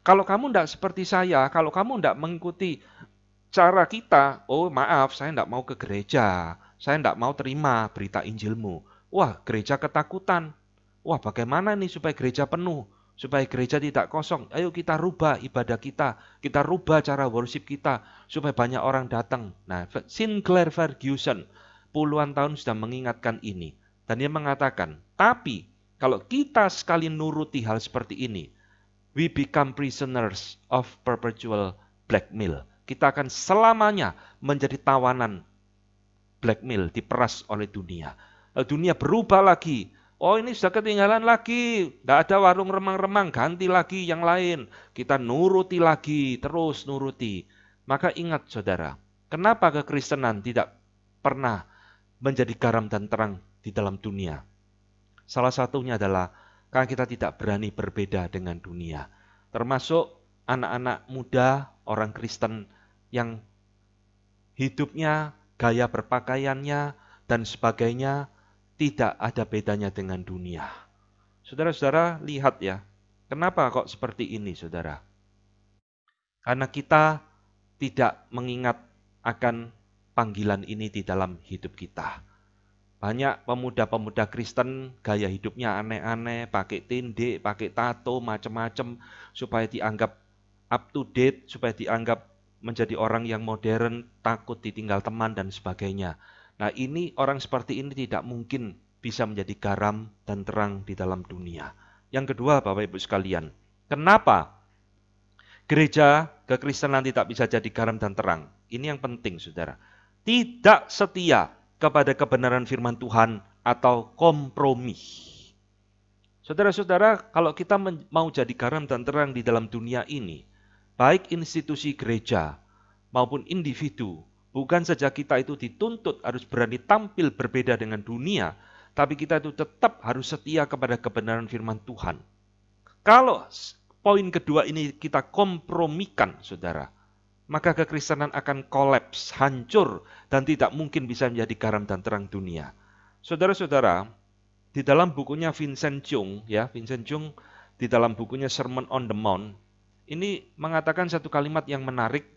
Kalau kamu tidak seperti saya, kalau kamu tidak mengikuti cara kita, oh maaf, saya tidak mau ke gereja, saya tidak mau terima berita Injilmu. Wah, gereja ketakutan. Wah, bagaimana ini supaya gereja penuh, supaya gereja tidak kosong. Ayo kita rubah ibadah kita, kita rubah cara worship kita, supaya banyak orang datang. Nah, Sinclair Ferguson puluhan tahun sudah mengingatkan ini. Dan dia mengatakan, tapi kalau kita sekali nuruti hal seperti ini, we become prisoners of perpetual blackmail. Kita akan selamanya menjadi tawanan blackmail, diperas oleh dunia. Dunia berubah lagi. Oh ini sudah ketinggalan lagi, tidak ada warung remang-remang, ganti lagi yang lain. Kita nuruti lagi, terus nuruti. Maka ingat saudara, kenapa kekristenan tidak pernah menjadi garam dan terang di dalam dunia? Salah satunya adalah karena kita tidak berani berbeda dengan dunia. Termasuk anak-anak muda, orang Kristen yang hidupnya, gaya berpakaiannya, dan sebagainya tidak ada bedanya dengan dunia. Saudara-saudara, lihat ya. Kenapa kok seperti ini, saudara? Karena kita tidak mengingat akan panggilan ini di dalam hidup kita. Banyak pemuda-pemuda Kristen gaya hidupnya aneh-aneh, pakai tindik, pakai tato, macam-macam supaya dianggap up to date, supaya dianggap menjadi orang yang modern, takut ditinggal teman dan sebagainya. Nah, ini orang seperti ini tidak mungkin bisa menjadi garam dan terang di dalam dunia. Yang kedua, Bapak Ibu sekalian, kenapa gereja kekristenan tidak bisa jadi garam dan terang? Ini yang penting, Saudara. Tidak setia kepada kebenaran firman Tuhan atau kompromi. Saudara-saudara, kalau kita mau jadi garam dan terang di dalam dunia ini, baik institusi gereja maupun individu, bukan saja kita itu dituntut harus berani tampil berbeda dengan dunia, tapi kita itu tetap harus setia kepada kebenaran firman Tuhan. Kalau poin kedua ini kita kompromikan, saudara, maka kekristenan akan kolaps, hancur, dan tidak mungkin bisa menjadi garam dan terang dunia. Saudara-saudara, di dalam bukunya Vincent Chung, ya Vincent Chung di dalam bukunya Sermon on the Mount, ini mengatakan satu kalimat yang menarik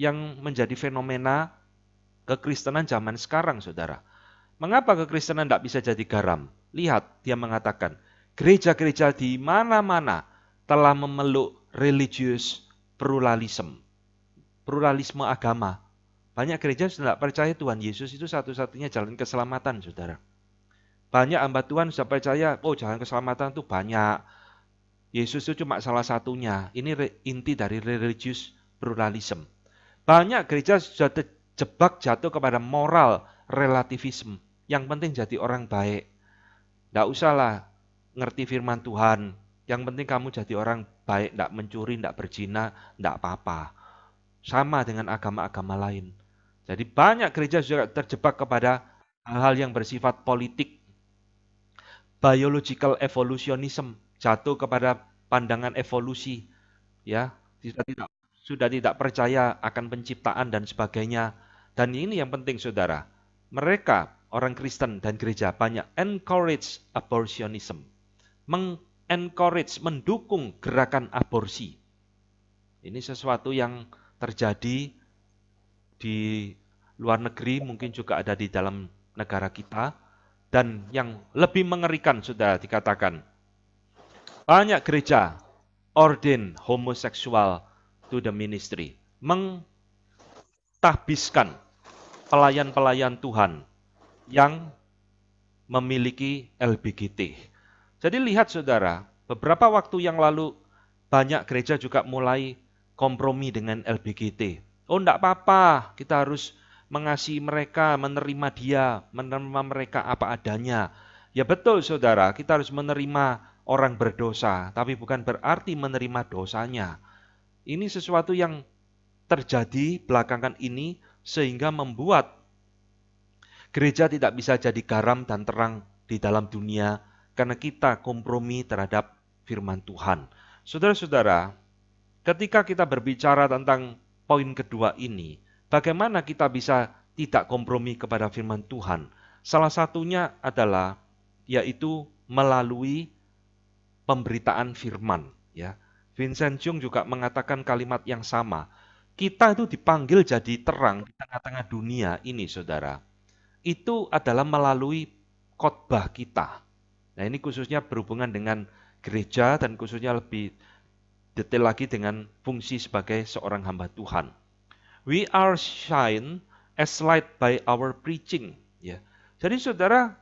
yang menjadi fenomena kekristenan zaman sekarang, saudara. Mengapa kekristenan tidak bisa jadi garam? Lihat, dia mengatakan, gereja-gereja di mana-mana telah memeluk religius pluralisme pluralisme agama. Banyak gereja sudah tidak percaya Tuhan Yesus itu satu-satunya jalan keselamatan, saudara. Banyak hamba Tuhan sudah percaya, oh jalan keselamatan itu banyak. Yesus itu cuma salah satunya. Ini inti dari religious pluralism. Banyak gereja sudah terjebak jatuh kepada moral relativisme. Yang penting jadi orang baik. Tidak usahlah ngerti firman Tuhan. Yang penting kamu jadi orang baik, tidak mencuri, tidak berzina, tidak apa-apa sama dengan agama-agama lain. Jadi banyak gereja juga terjebak kepada hal-hal yang bersifat politik. Biological evolutionism jatuh kepada pandangan evolusi ya, sudah tidak sudah tidak percaya akan penciptaan dan sebagainya. Dan ini yang penting Saudara. Mereka orang Kristen dan gereja banyak encourage abortionism. Meng-encourage mendukung gerakan aborsi. Ini sesuatu yang terjadi di luar negeri, mungkin juga ada di dalam negara kita. Dan yang lebih mengerikan sudah dikatakan, banyak gereja ordin homoseksual to the ministry, mengtahbiskan pelayan-pelayan Tuhan yang memiliki LBGT. Jadi lihat saudara, beberapa waktu yang lalu banyak gereja juga mulai kompromi dengan LBGT. Oh, enggak apa-apa, kita harus mengasihi mereka, menerima dia, menerima mereka apa adanya. Ya betul saudara, kita harus menerima orang berdosa, tapi bukan berarti menerima dosanya. Ini sesuatu yang terjadi belakangan ini sehingga membuat gereja tidak bisa jadi garam dan terang di dalam dunia karena kita kompromi terhadap firman Tuhan. Saudara-saudara, ketika kita berbicara tentang poin kedua ini, bagaimana kita bisa tidak kompromi kepada firman Tuhan? Salah satunya adalah yaitu melalui pemberitaan firman, ya. Vincent Jung juga mengatakan kalimat yang sama. Kita itu dipanggil jadi terang di tengah-tengah dunia ini, Saudara. Itu adalah melalui khotbah kita. Nah, ini khususnya berhubungan dengan gereja dan khususnya lebih detail lagi dengan fungsi sebagai seorang hamba Tuhan. We are shine as light by our preaching. Ya. Jadi saudara,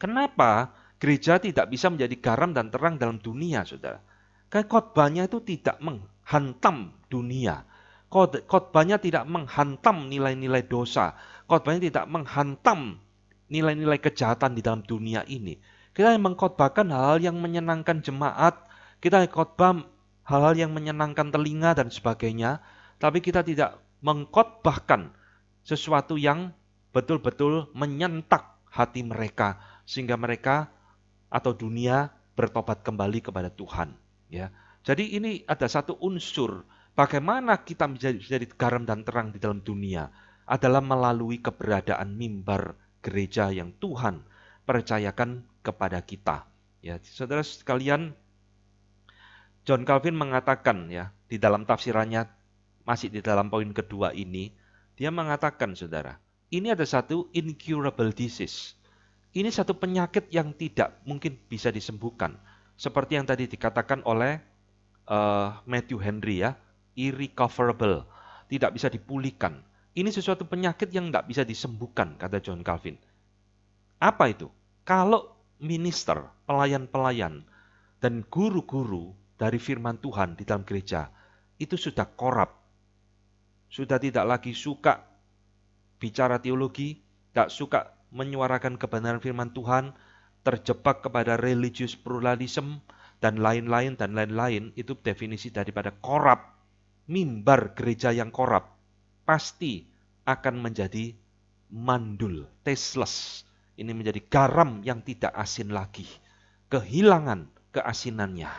kenapa gereja tidak bisa menjadi garam dan terang dalam dunia, saudara? Karena khotbahnya itu tidak menghantam dunia. Khotbahnya tidak menghantam nilai-nilai dosa. Khotbahnya tidak menghantam nilai-nilai kejahatan di dalam dunia ini. Kita yang mengkhotbahkan hal yang menyenangkan jemaat, kita khotbah hal-hal yang menyenangkan telinga dan sebagainya, tapi kita tidak mengkotbahkan sesuatu yang betul-betul menyentak hati mereka sehingga mereka atau dunia bertobat kembali kepada Tuhan, ya. Jadi ini ada satu unsur bagaimana kita menjadi garam dan terang di dalam dunia adalah melalui keberadaan mimbar gereja yang Tuhan percayakan kepada kita. Ya, saudara sekalian, John Calvin mengatakan ya di dalam tafsirannya masih di dalam poin kedua ini dia mengatakan saudara ini ada satu incurable disease ini satu penyakit yang tidak mungkin bisa disembuhkan seperti yang tadi dikatakan oleh uh, Matthew Henry ya irrecoverable tidak bisa dipulihkan ini sesuatu penyakit yang tidak bisa disembuhkan kata John Calvin apa itu kalau minister pelayan-pelayan dan guru-guru dari firman Tuhan di dalam gereja itu sudah korup. Sudah tidak lagi suka bicara teologi, tidak suka menyuarakan kebenaran firman Tuhan, terjebak kepada religius pluralism, dan lain-lain dan lain-lain itu definisi daripada korup mimbar gereja yang korup pasti akan menjadi mandul tasteless ini menjadi garam yang tidak asin lagi kehilangan keasinannya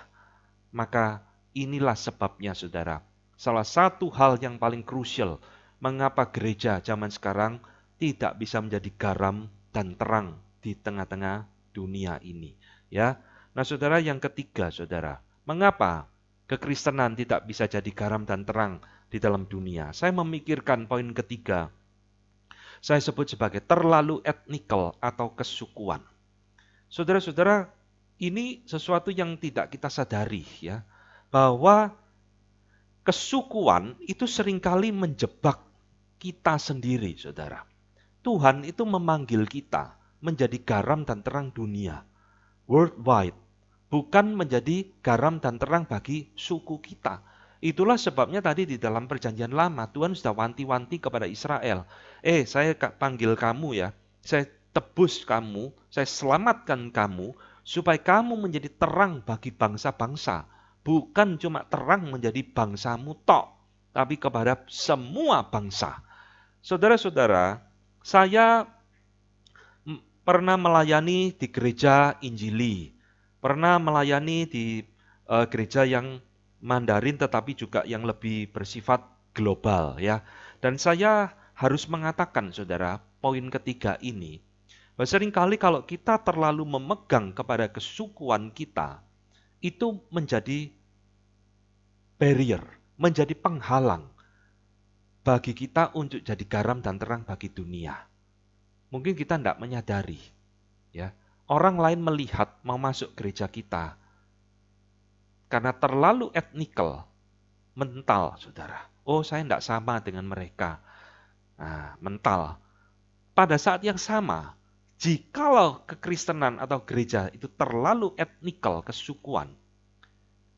maka inilah sebabnya saudara. Salah satu hal yang paling krusial mengapa gereja zaman sekarang tidak bisa menjadi garam dan terang di tengah-tengah dunia ini, ya. Nah, Saudara yang ketiga, Saudara, mengapa kekristenan tidak bisa jadi garam dan terang di dalam dunia? Saya memikirkan poin ketiga. Saya sebut sebagai terlalu etnikal atau kesukuan. Saudara-saudara, ini sesuatu yang tidak kita sadari ya bahwa kesukuan itu seringkali menjebak kita sendiri, saudara. Tuhan itu memanggil kita menjadi garam dan terang dunia, worldwide, bukan menjadi garam dan terang bagi suku kita. Itulah sebabnya tadi di dalam perjanjian lama Tuhan sudah wanti-wanti kepada Israel. Eh, saya panggil kamu ya, saya tebus kamu, saya selamatkan kamu supaya kamu menjadi terang bagi bangsa-bangsa, bukan cuma terang menjadi bangsa tok, tapi kepada semua bangsa. Saudara-saudara, saya pernah melayani di gereja Injili, pernah melayani di uh, gereja yang Mandarin tetapi juga yang lebih bersifat global ya. Dan saya harus mengatakan Saudara, poin ketiga ini bahwa seringkali kalau kita terlalu memegang kepada kesukuan kita, itu menjadi barrier, menjadi penghalang bagi kita untuk jadi garam dan terang bagi dunia. Mungkin kita tidak menyadari, ya orang lain melihat mau masuk gereja kita karena terlalu etnikal, mental, saudara. Oh, saya tidak sama dengan mereka. Nah, mental. Pada saat yang sama, Jikalau kekristenan atau gereja itu terlalu etnikal, kesukuan,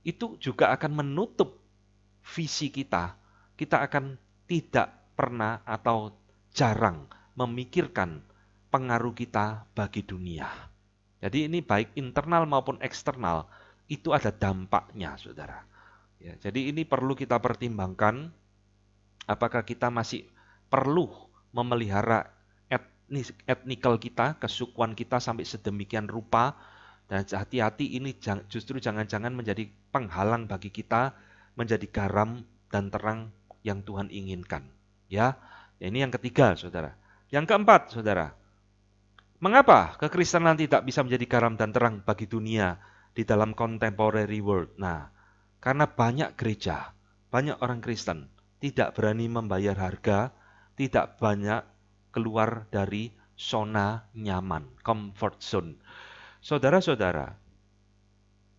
itu juga akan menutup visi kita. Kita akan tidak pernah atau jarang memikirkan pengaruh kita bagi dunia. Jadi ini baik internal maupun eksternal, itu ada dampaknya, saudara. Ya, jadi ini perlu kita pertimbangkan apakah kita masih perlu memelihara etnikal kita, kesukuan kita sampai sedemikian rupa dan hati-hati ini justru jangan-jangan menjadi penghalang bagi kita menjadi garam dan terang yang Tuhan inginkan. Ya, ini yang ketiga, saudara. Yang keempat, saudara. Mengapa kekristenan tidak bisa menjadi garam dan terang bagi dunia di dalam contemporary world? Nah, karena banyak gereja, banyak orang Kristen tidak berani membayar harga, tidak banyak keluar dari zona nyaman, comfort zone. Saudara-saudara,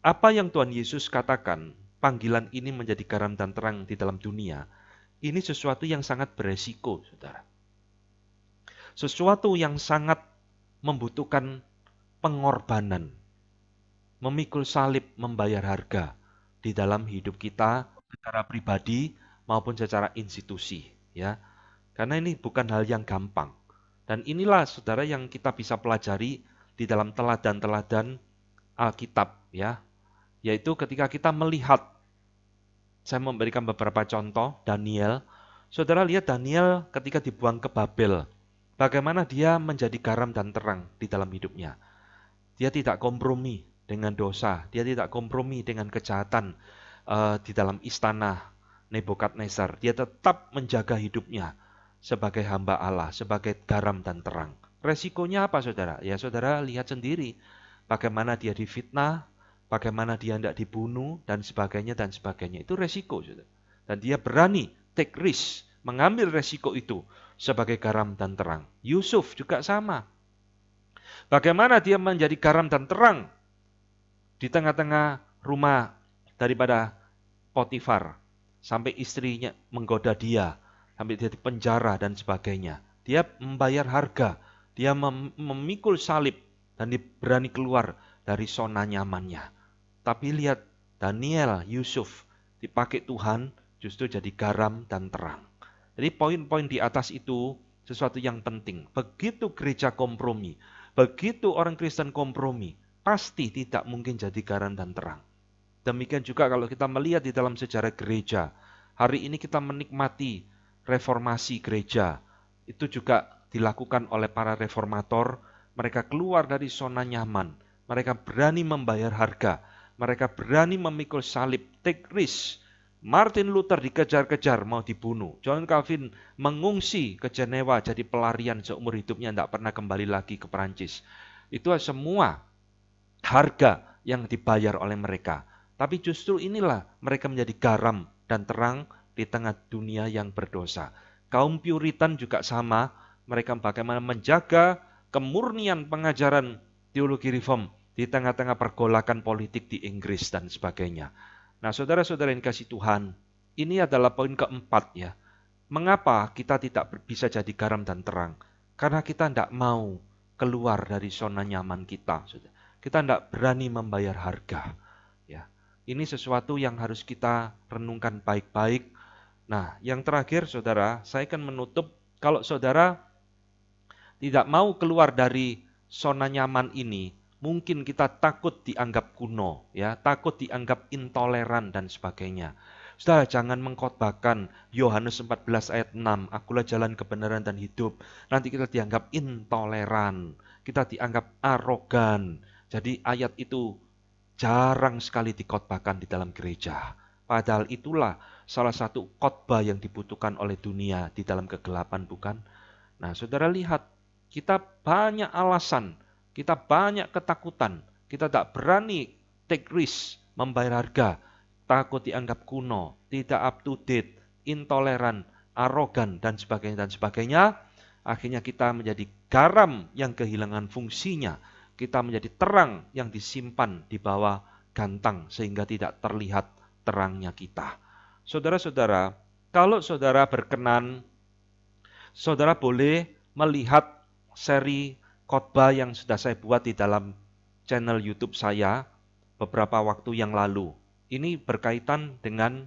apa yang Tuhan Yesus katakan, panggilan ini menjadi garam dan terang di dalam dunia, ini sesuatu yang sangat beresiko, saudara. Sesuatu yang sangat membutuhkan pengorbanan, memikul salib, membayar harga di dalam hidup kita secara pribadi maupun secara institusi, ya. Karena ini bukan hal yang gampang. Dan inilah saudara yang kita bisa pelajari di dalam teladan-teladan Alkitab ya. Yaitu ketika kita melihat saya memberikan beberapa contoh Daniel. Saudara lihat Daniel ketika dibuang ke Babel. Bagaimana dia menjadi garam dan terang di dalam hidupnya. Dia tidak kompromi dengan dosa, dia tidak kompromi dengan kejahatan uh, di dalam istana Nebukadnezar. Dia tetap menjaga hidupnya sebagai hamba Allah, sebagai garam dan terang. Resikonya apa saudara? Ya saudara lihat sendiri bagaimana dia difitnah, bagaimana dia tidak dibunuh, dan sebagainya, dan sebagainya. Itu resiko saudara. Dan dia berani take risk, mengambil resiko itu sebagai garam dan terang. Yusuf juga sama. Bagaimana dia menjadi garam dan terang di tengah-tengah rumah daripada Potifar sampai istrinya menggoda dia sampai dia di penjara dan sebagainya. Dia membayar harga, dia memikul salib dan dia berani keluar dari zona nyamannya. Tapi lihat Daniel, Yusuf dipakai Tuhan justru jadi garam dan terang. Jadi poin-poin di atas itu sesuatu yang penting. Begitu gereja kompromi, begitu orang Kristen kompromi, pasti tidak mungkin jadi garam dan terang. Demikian juga kalau kita melihat di dalam sejarah gereja, hari ini kita menikmati reformasi gereja. Itu juga dilakukan oleh para reformator. Mereka keluar dari zona nyaman. Mereka berani membayar harga. Mereka berani memikul salib, take risk. Martin Luther dikejar-kejar mau dibunuh. John Calvin mengungsi ke Jenewa jadi pelarian seumur hidupnya tidak pernah kembali lagi ke Perancis. Itu semua harga yang dibayar oleh mereka. Tapi justru inilah mereka menjadi garam dan terang di tengah dunia yang berdosa. Kaum Puritan juga sama, mereka bagaimana menjaga kemurnian pengajaran teologi reform di tengah-tengah pergolakan politik di Inggris dan sebagainya. Nah, saudara-saudara yang kasih Tuhan, ini adalah poin keempat ya. Mengapa kita tidak bisa jadi garam dan terang? Karena kita tidak mau keluar dari zona nyaman kita. Kita tidak berani membayar harga. Ya, ini sesuatu yang harus kita renungkan baik-baik Nah, yang terakhir saudara, saya akan menutup kalau saudara tidak mau keluar dari zona nyaman ini, mungkin kita takut dianggap kuno, ya, takut dianggap intoleran dan sebagainya. Saudara jangan mengkotbahkan Yohanes 14 ayat 6, akulah jalan kebenaran dan hidup. Nanti kita dianggap intoleran, kita dianggap arogan. Jadi ayat itu jarang sekali dikotbahkan di dalam gereja. Padahal itulah salah satu khotbah yang dibutuhkan oleh dunia di dalam kegelapan bukan? Nah, Saudara lihat kita banyak alasan, kita banyak ketakutan, kita tak berani take risk, membayar harga, takut dianggap kuno, tidak up to date, intoleran, arogan dan sebagainya dan sebagainya. Akhirnya kita menjadi garam yang kehilangan fungsinya. Kita menjadi terang yang disimpan di bawah gantang sehingga tidak terlihat terangnya kita. Saudara-saudara, kalau saudara berkenan, saudara boleh melihat seri khotbah yang sudah saya buat di dalam channel YouTube saya beberapa waktu yang lalu. Ini berkaitan dengan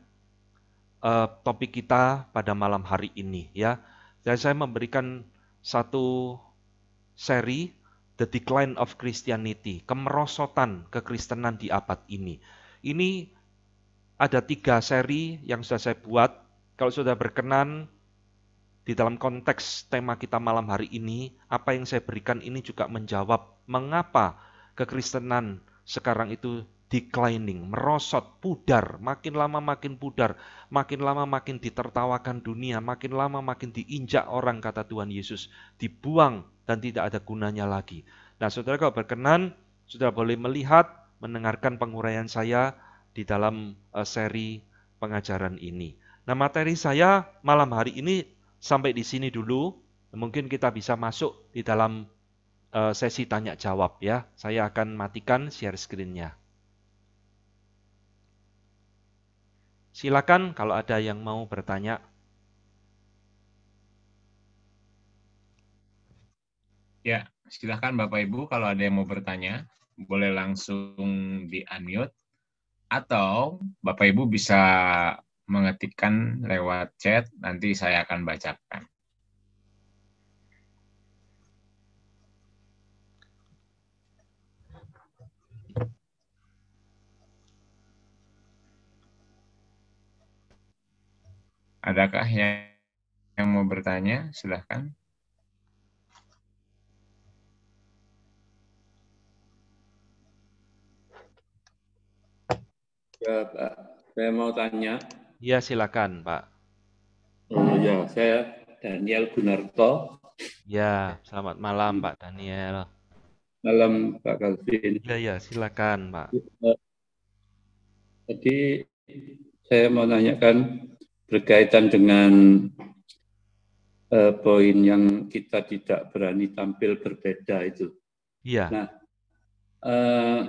uh, topik kita pada malam hari ini ya. Dan saya memberikan satu seri The Decline of Christianity, kemerosotan kekristenan di abad ini. Ini ada tiga seri yang sudah saya buat. Kalau sudah berkenan, di dalam konteks tema kita malam hari ini, apa yang saya berikan ini juga menjawab mengapa kekristenan sekarang itu declining, merosot, pudar, makin lama makin pudar, makin lama makin ditertawakan dunia, makin lama makin diinjak orang, kata Tuhan Yesus, dibuang dan tidak ada gunanya lagi. Nah, saudara kalau berkenan, sudah boleh melihat, mendengarkan penguraian saya, di dalam eh, seri pengajaran ini. Nah, materi saya malam hari ini sampai di sini dulu. Mungkin kita bisa masuk di dalam eh, sesi tanya jawab ya. Saya akan matikan share screen-nya. Silakan kalau ada yang mau bertanya. Ya, silakan Bapak Ibu kalau ada yang mau bertanya, boleh langsung di unmute atau Bapak Ibu bisa mengetikkan lewat chat, nanti saya akan bacakan. Adakah yang, yang mau bertanya? Silahkan. Ya, Pak. Saya mau tanya. Ya, silakan, Pak. Oh, ya, saya Daniel Gunarto. Ya, selamat malam, Pak Daniel. Malam, Pak Calvin. Ya, ya, silakan, Pak. Jadi, eh, saya mau tanyakan berkaitan dengan uh, poin yang kita tidak berani tampil berbeda itu. Iya. Nah, uh,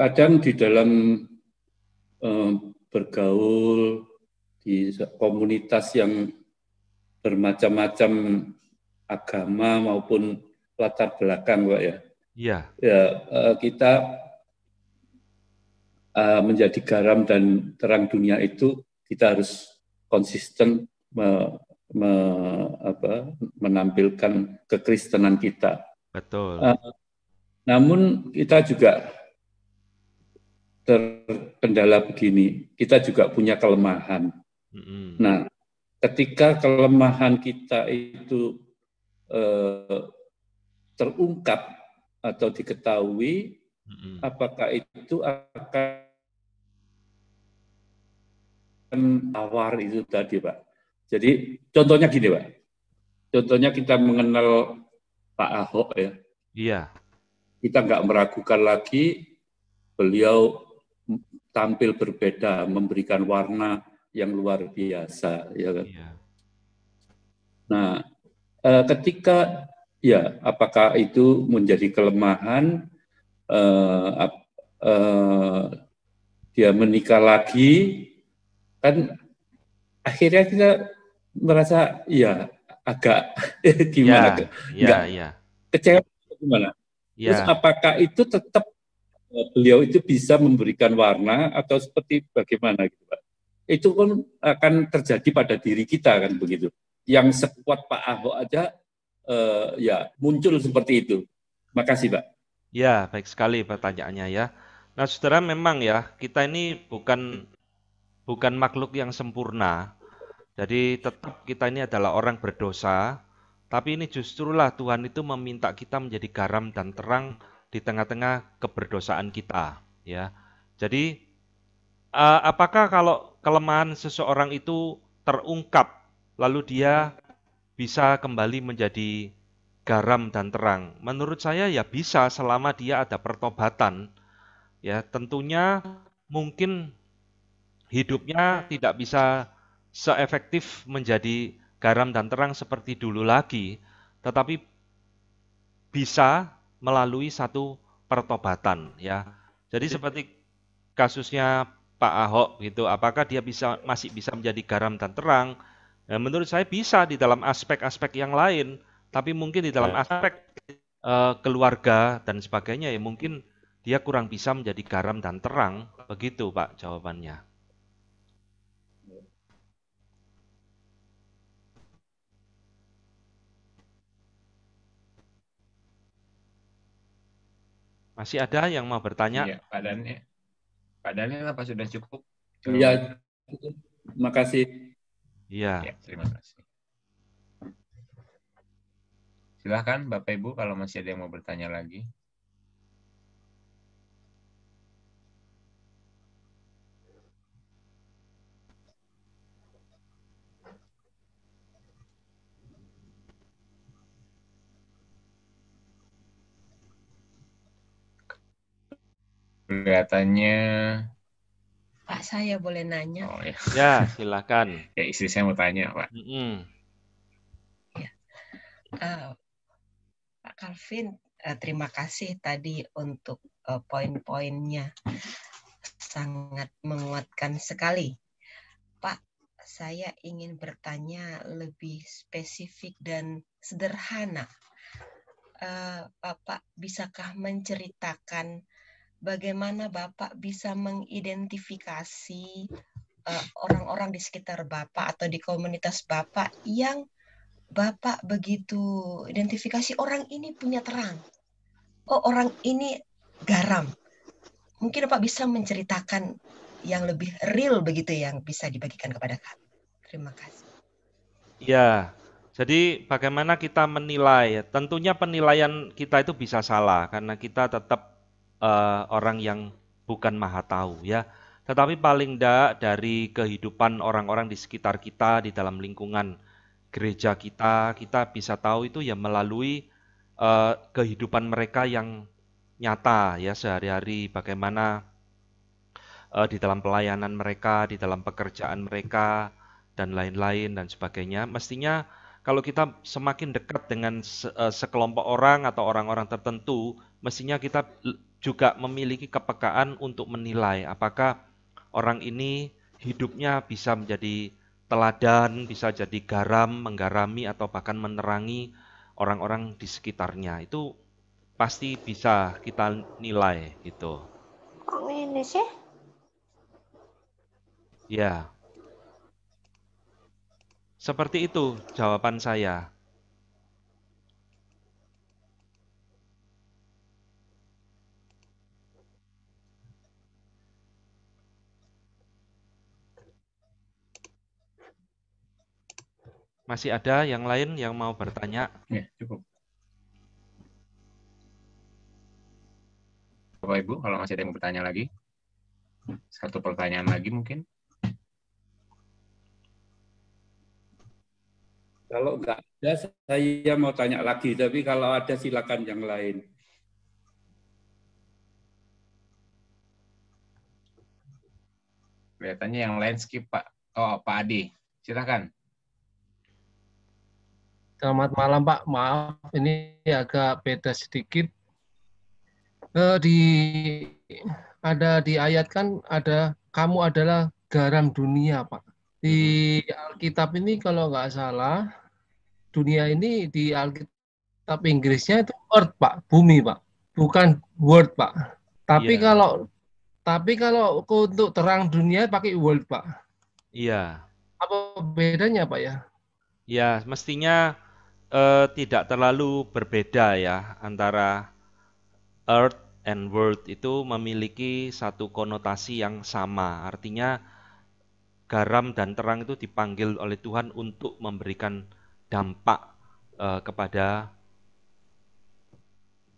kadang di dalam eh, bergaul di komunitas yang bermacam-macam agama maupun latar belakang, Pak ya. Iya. Ya, eh, kita eh, menjadi garam dan terang dunia itu kita harus konsisten me, me, apa, menampilkan kekristenan kita. Betul. Eh, namun kita juga terkendala begini, kita juga punya kelemahan. Mm-hmm. Nah, ketika kelemahan kita itu eh, terungkap atau diketahui, mm-hmm. apakah itu akan awar itu tadi, Pak? Jadi contohnya gini, Pak. Contohnya kita mengenal Pak Ahok ya. Iya. Kita nggak meragukan lagi beliau tampil berbeda, memberikan warna yang luar biasa. Ya kan? Iya. Nah, eh, ketika ya apakah itu menjadi kelemahan eh, eh, dia menikah lagi kan akhirnya kita merasa ya agak gimana ya, ya, ya. kecewa gimana ya. terus apakah itu tetap Eh, beliau itu bisa memberikan warna atau seperti bagaimana gitu Pak. Itu pun akan terjadi pada diri kita kan begitu. Yang sekuat Pak Ahok aja eh, ya muncul seperti itu. Makasih Pak. Ya, baik sekali pertanyaannya ya. Nah, Saudara memang ya, kita ini bukan bukan makhluk yang sempurna. Jadi tetap kita ini adalah orang berdosa, tapi ini justru lah Tuhan itu meminta kita menjadi garam dan terang di tengah-tengah keberdosaan kita, ya. Jadi eh, apakah kalau kelemahan seseorang itu terungkap lalu dia bisa kembali menjadi garam dan terang? Menurut saya ya bisa selama dia ada pertobatan. Ya, tentunya mungkin hidupnya tidak bisa seefektif menjadi garam dan terang seperti dulu lagi, tetapi bisa melalui satu pertobatan ya. Jadi seperti kasusnya Pak Ahok gitu, apakah dia bisa masih bisa menjadi garam dan terang? Ya, menurut saya bisa di dalam aspek-aspek yang lain, tapi mungkin di dalam ya. aspek uh, keluarga dan sebagainya ya mungkin dia kurang bisa menjadi garam dan terang, begitu Pak jawabannya. Masih ada yang mau bertanya? Ya, badannya. Badannya apa sudah cukup? Iya, terima kasih. Iya. Ya, terima kasih. Silahkan Bapak Ibu kalau masih ada yang mau bertanya lagi. kelihatannya Pak saya boleh nanya. Oh, ya. ya silakan. ya istri saya mau tanya Pak. Mm -hmm. ya. uh, Pak Calvin, uh, terima kasih tadi untuk uh, poin-poinnya sangat menguatkan sekali. Pak, saya ingin bertanya lebih spesifik dan sederhana. Uh, Bapak, bisakah menceritakan bagaimana Bapak bisa mengidentifikasi orang eh, orang-orang di sekitar Bapak atau di komunitas Bapak yang Bapak begitu identifikasi orang ini punya terang. Oh, orang ini garam. Mungkin Bapak bisa menceritakan yang lebih real begitu yang bisa dibagikan kepada kami. Terima kasih. Ya, jadi bagaimana kita menilai? Tentunya penilaian kita itu bisa salah karena kita tetap uh, orang yang bukan maha tahu ya. Tetapi paling tidak dari kehidupan orang-orang di sekitar kita, di dalam lingkungan gereja kita, kita bisa tahu itu ya melalui uh, kehidupan mereka yang nyata ya sehari-hari, bagaimana uh, di dalam pelayanan mereka, di dalam pekerjaan mereka, dan lain-lain dan sebagainya. Mestinya kalau kita semakin dekat dengan se sekelompok orang atau orang-orang tertentu, mestinya kita juga memiliki kepekaan untuk menilai apakah orang ini hidupnya bisa menjadi teladan, bisa jadi garam, menggarami atau bahkan menerangi orang-orang di sekitarnya. Itu pasti bisa kita nilai gitu. Kok ini sih? Ya? ya. Seperti itu jawaban saya. Masih ada yang lain yang mau bertanya? Ya, cukup. Bapak Ibu, kalau masih ada yang bertanya lagi, satu pertanyaan lagi mungkin. Kalau nggak ada, saya mau tanya lagi. Tapi kalau ada, silakan yang lain. Kelihatannya yang lain skip, Pak. Oh, Pak Adi. Silakan. Selamat malam Pak, maaf ini agak beda sedikit. Eh, di ada di ayat kan ada kamu adalah garam dunia Pak. Di mm-hmm. Alkitab ini kalau nggak salah dunia ini di Alkitab Inggrisnya itu earth Pak, bumi Pak, bukan world Pak. Tapi yeah. kalau tapi kalau untuk terang dunia pakai world Pak. Iya. Yeah. Apa bedanya Pak ya? Ya, mestinya uh, tidak terlalu berbeda ya antara earth and world itu memiliki satu konotasi yang sama. Artinya garam dan terang itu dipanggil oleh Tuhan untuk memberikan dampak uh, kepada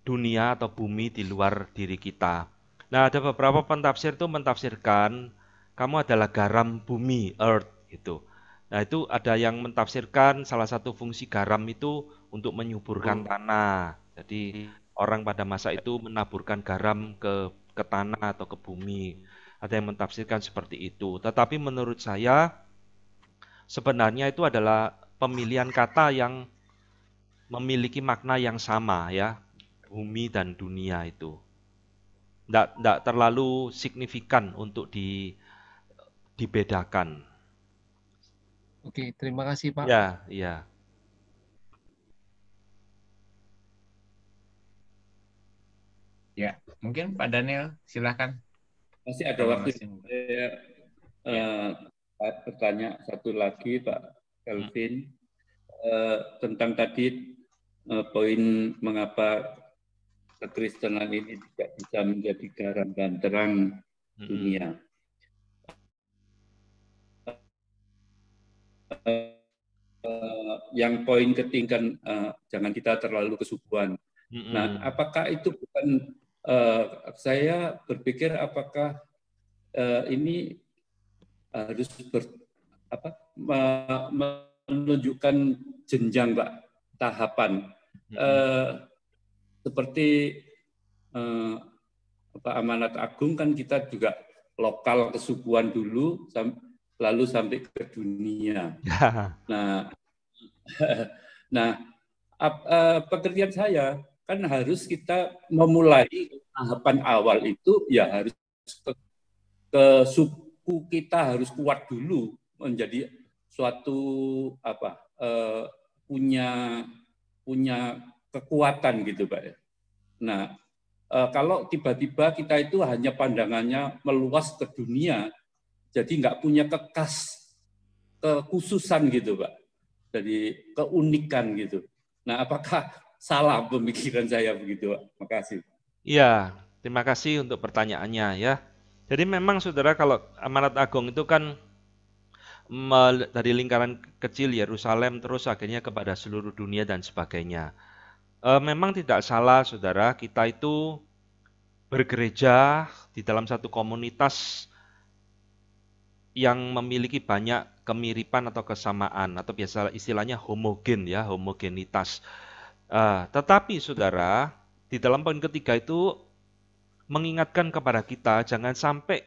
dunia atau bumi di luar diri kita. Nah, ada beberapa pentafsir itu mentafsirkan kamu adalah garam bumi, earth gitu. Nah itu ada yang mentafsirkan salah satu fungsi garam itu untuk menyuburkan hmm. tanah. Jadi hmm. orang pada masa itu menaburkan garam ke ke tanah atau ke bumi. Ada yang mentafsirkan seperti itu. Tetapi menurut saya sebenarnya itu adalah pemilihan kata yang memiliki makna yang sama ya. Bumi dan dunia itu. Tidak terlalu signifikan untuk di, dibedakan. Oke, terima kasih Pak. Ya, ya. Ya, mungkin Pak Daniel, silakan. Masih ada waktu. Saya uh, bertanya satu lagi Pak Kelvin uh, tentang tadi uh, poin mengapa kekristenan ini tidak bisa menjadi garam dan terang hmm. dunia. uh, yang poin ketiga kan uh, jangan kita terlalu kesubuhan. Mm -hmm. Nah, apakah itu bukan uh, saya berpikir apakah uh, ini harus ber, apa, menunjukkan jenjang pak tahapan mm -hmm. uh, seperti uh, apa amanat agung kan kita juga lokal kesukuan dulu lalu sampai ke dunia. Nah, nah eh, pekerjaan saya kan harus kita memulai tahapan awal itu ya harus ke, ke suku kita harus kuat dulu menjadi suatu apa uh, punya punya kekuatan gitu pak. Ya. Nah uh, kalau tiba-tiba kita itu hanya pandangannya meluas ke dunia jadi nggak punya kekas, kekhususan gitu Pak. Jadi keunikan gitu. Nah apakah salah pemikiran saya begitu Pak? Makasih. Iya, terima kasih untuk pertanyaannya ya. Jadi memang saudara kalau amanat agung itu kan dari lingkaran kecil Yerusalem terus akhirnya kepada seluruh dunia dan sebagainya. E, memang tidak salah saudara kita itu bergereja di dalam satu komunitas yang memiliki banyak kemiripan atau kesamaan atau biasa istilahnya homogen ya homogenitas. Uh, tetapi saudara di dalam poin ketiga itu mengingatkan kepada kita jangan sampai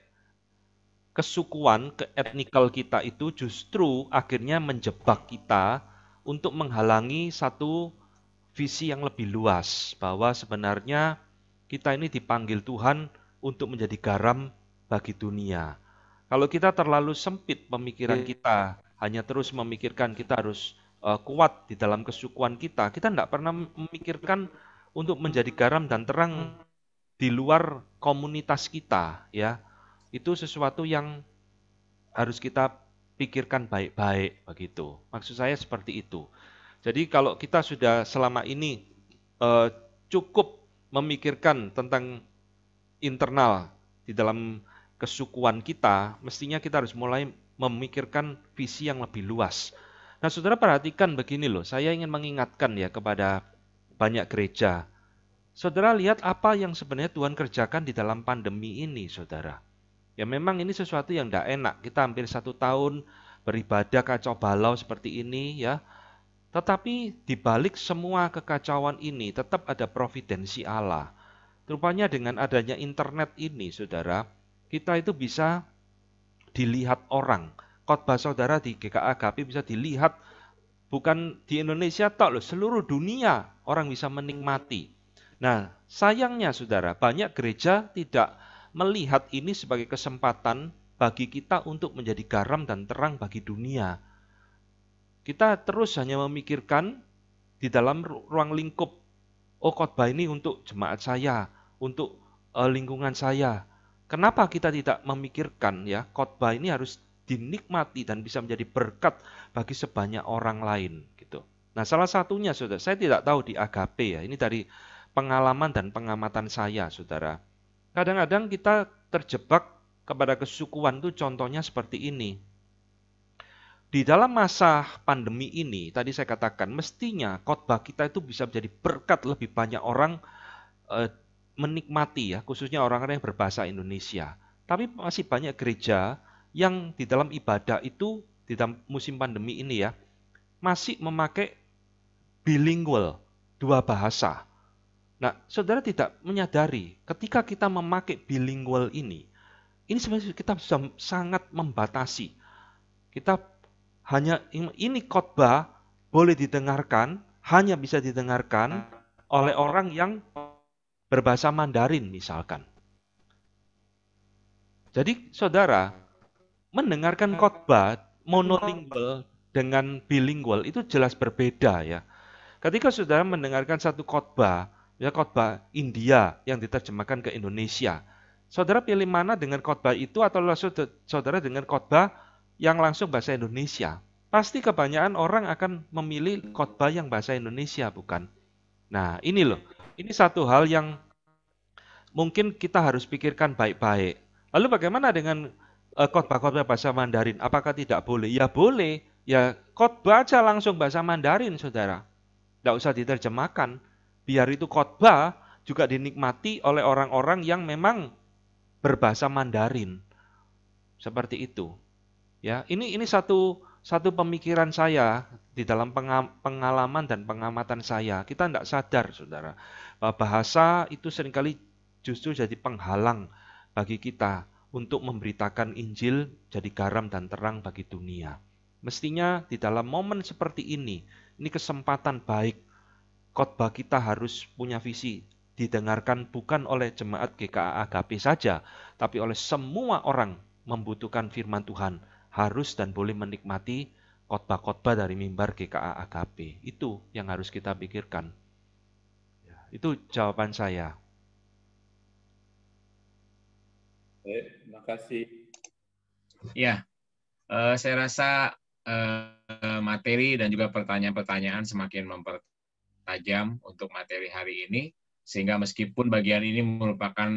kesukuan keetnikal kita itu justru akhirnya menjebak kita untuk menghalangi satu visi yang lebih luas bahwa sebenarnya kita ini dipanggil Tuhan untuk menjadi garam bagi dunia. Kalau kita terlalu sempit pemikiran iya. kita, hanya terus memikirkan kita harus uh, kuat di dalam kesukuan kita, kita tidak pernah memikirkan untuk menjadi garam dan terang di luar komunitas kita, ya. Itu sesuatu yang harus kita pikirkan baik-baik begitu. Maksud saya seperti itu. Jadi kalau kita sudah selama ini uh, cukup memikirkan tentang internal di dalam kesukuan kita, mestinya kita harus mulai memikirkan visi yang lebih luas. Nah, saudara perhatikan begini loh, saya ingin mengingatkan ya kepada banyak gereja. Saudara lihat apa yang sebenarnya Tuhan kerjakan di dalam pandemi ini, saudara. Ya memang ini sesuatu yang tidak enak. Kita hampir satu tahun beribadah kacau balau seperti ini ya. Tetapi dibalik semua kekacauan ini tetap ada providensi Allah. Rupanya dengan adanya internet ini, saudara, kita itu bisa dilihat orang. Khotbah saudara di GKA Gapi bisa dilihat bukan di Indonesia tok loh, seluruh dunia orang bisa menikmati. Nah, sayangnya saudara, banyak gereja tidak melihat ini sebagai kesempatan bagi kita untuk menjadi garam dan terang bagi dunia. Kita terus hanya memikirkan di dalam ruang lingkup, oh khotbah ini untuk jemaat saya, untuk eh, lingkungan saya, Kenapa kita tidak memikirkan ya khotbah ini harus dinikmati dan bisa menjadi berkat bagi sebanyak orang lain gitu. Nah, salah satunya Saudara, saya tidak tahu di agape ya. Ini dari pengalaman dan pengamatan saya, Saudara. Kadang-kadang kita terjebak kepada kesukuan itu contohnya seperti ini. Di dalam masa pandemi ini, tadi saya katakan mestinya khotbah kita itu bisa menjadi berkat lebih banyak orang eh, menikmati ya, khususnya orang-orang yang berbahasa Indonesia. Tapi masih banyak gereja yang di dalam ibadah itu di dalam musim pandemi ini ya masih memakai bilingual, dua bahasa. Nah, saudara tidak menyadari ketika kita memakai bilingual ini, ini sebenarnya kita sudah sangat membatasi. Kita hanya ini khotbah boleh didengarkan, hanya bisa didengarkan oleh orang yang berbahasa Mandarin misalkan. Jadi saudara, mendengarkan khotbah monolingual dengan bilingual itu jelas berbeda ya. Ketika saudara mendengarkan satu khotbah, ya khotbah India yang diterjemahkan ke Indonesia, saudara pilih mana dengan khotbah itu atau saudara dengan khotbah yang langsung bahasa Indonesia? Pasti kebanyakan orang akan memilih khotbah yang bahasa Indonesia, bukan? Nah, ini loh ini satu hal yang mungkin kita harus pikirkan baik-baik. Lalu bagaimana dengan uh, khotbah-khotbah bahasa Mandarin? Apakah tidak boleh? Ya boleh. Ya khotbah aja langsung bahasa Mandarin, saudara. Tidak usah diterjemahkan. Biar itu khotbah juga dinikmati oleh orang-orang yang memang berbahasa Mandarin. Seperti itu. Ya, ini ini satu satu pemikiran saya di dalam pengalaman dan pengamatan saya, kita tidak sadar, saudara, bahwa bahasa itu seringkali justru jadi penghalang bagi kita untuk memberitakan Injil jadi garam dan terang bagi dunia. Mestinya di dalam momen seperti ini, ini kesempatan baik. Khotbah kita harus punya visi didengarkan bukan oleh jemaat GKA Agape saja, tapi oleh semua orang membutuhkan firman Tuhan, harus dan boleh menikmati khotbah-khotbah dari mimbar GKA AKP. Itu yang harus kita pikirkan. Ya, itu jawaban saya. Baik, terima kasih. Ya, uh, saya rasa uh, materi dan juga pertanyaan-pertanyaan semakin mempertajam untuk materi hari ini sehingga meskipun bagian ini merupakan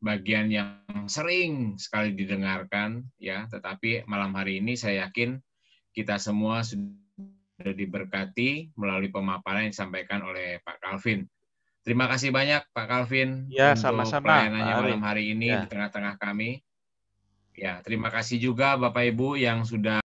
bagian yang sering sekali didengarkan ya tetapi malam hari ini saya yakin kita semua sudah diberkati melalui pemaparan yang disampaikan oleh Pak Calvin. Terima kasih banyak Pak Calvin ya, untuk sama-sama, pelayanannya Pak malam hari ini ya. di tengah-tengah kami. Ya, terima kasih juga Bapak Ibu yang sudah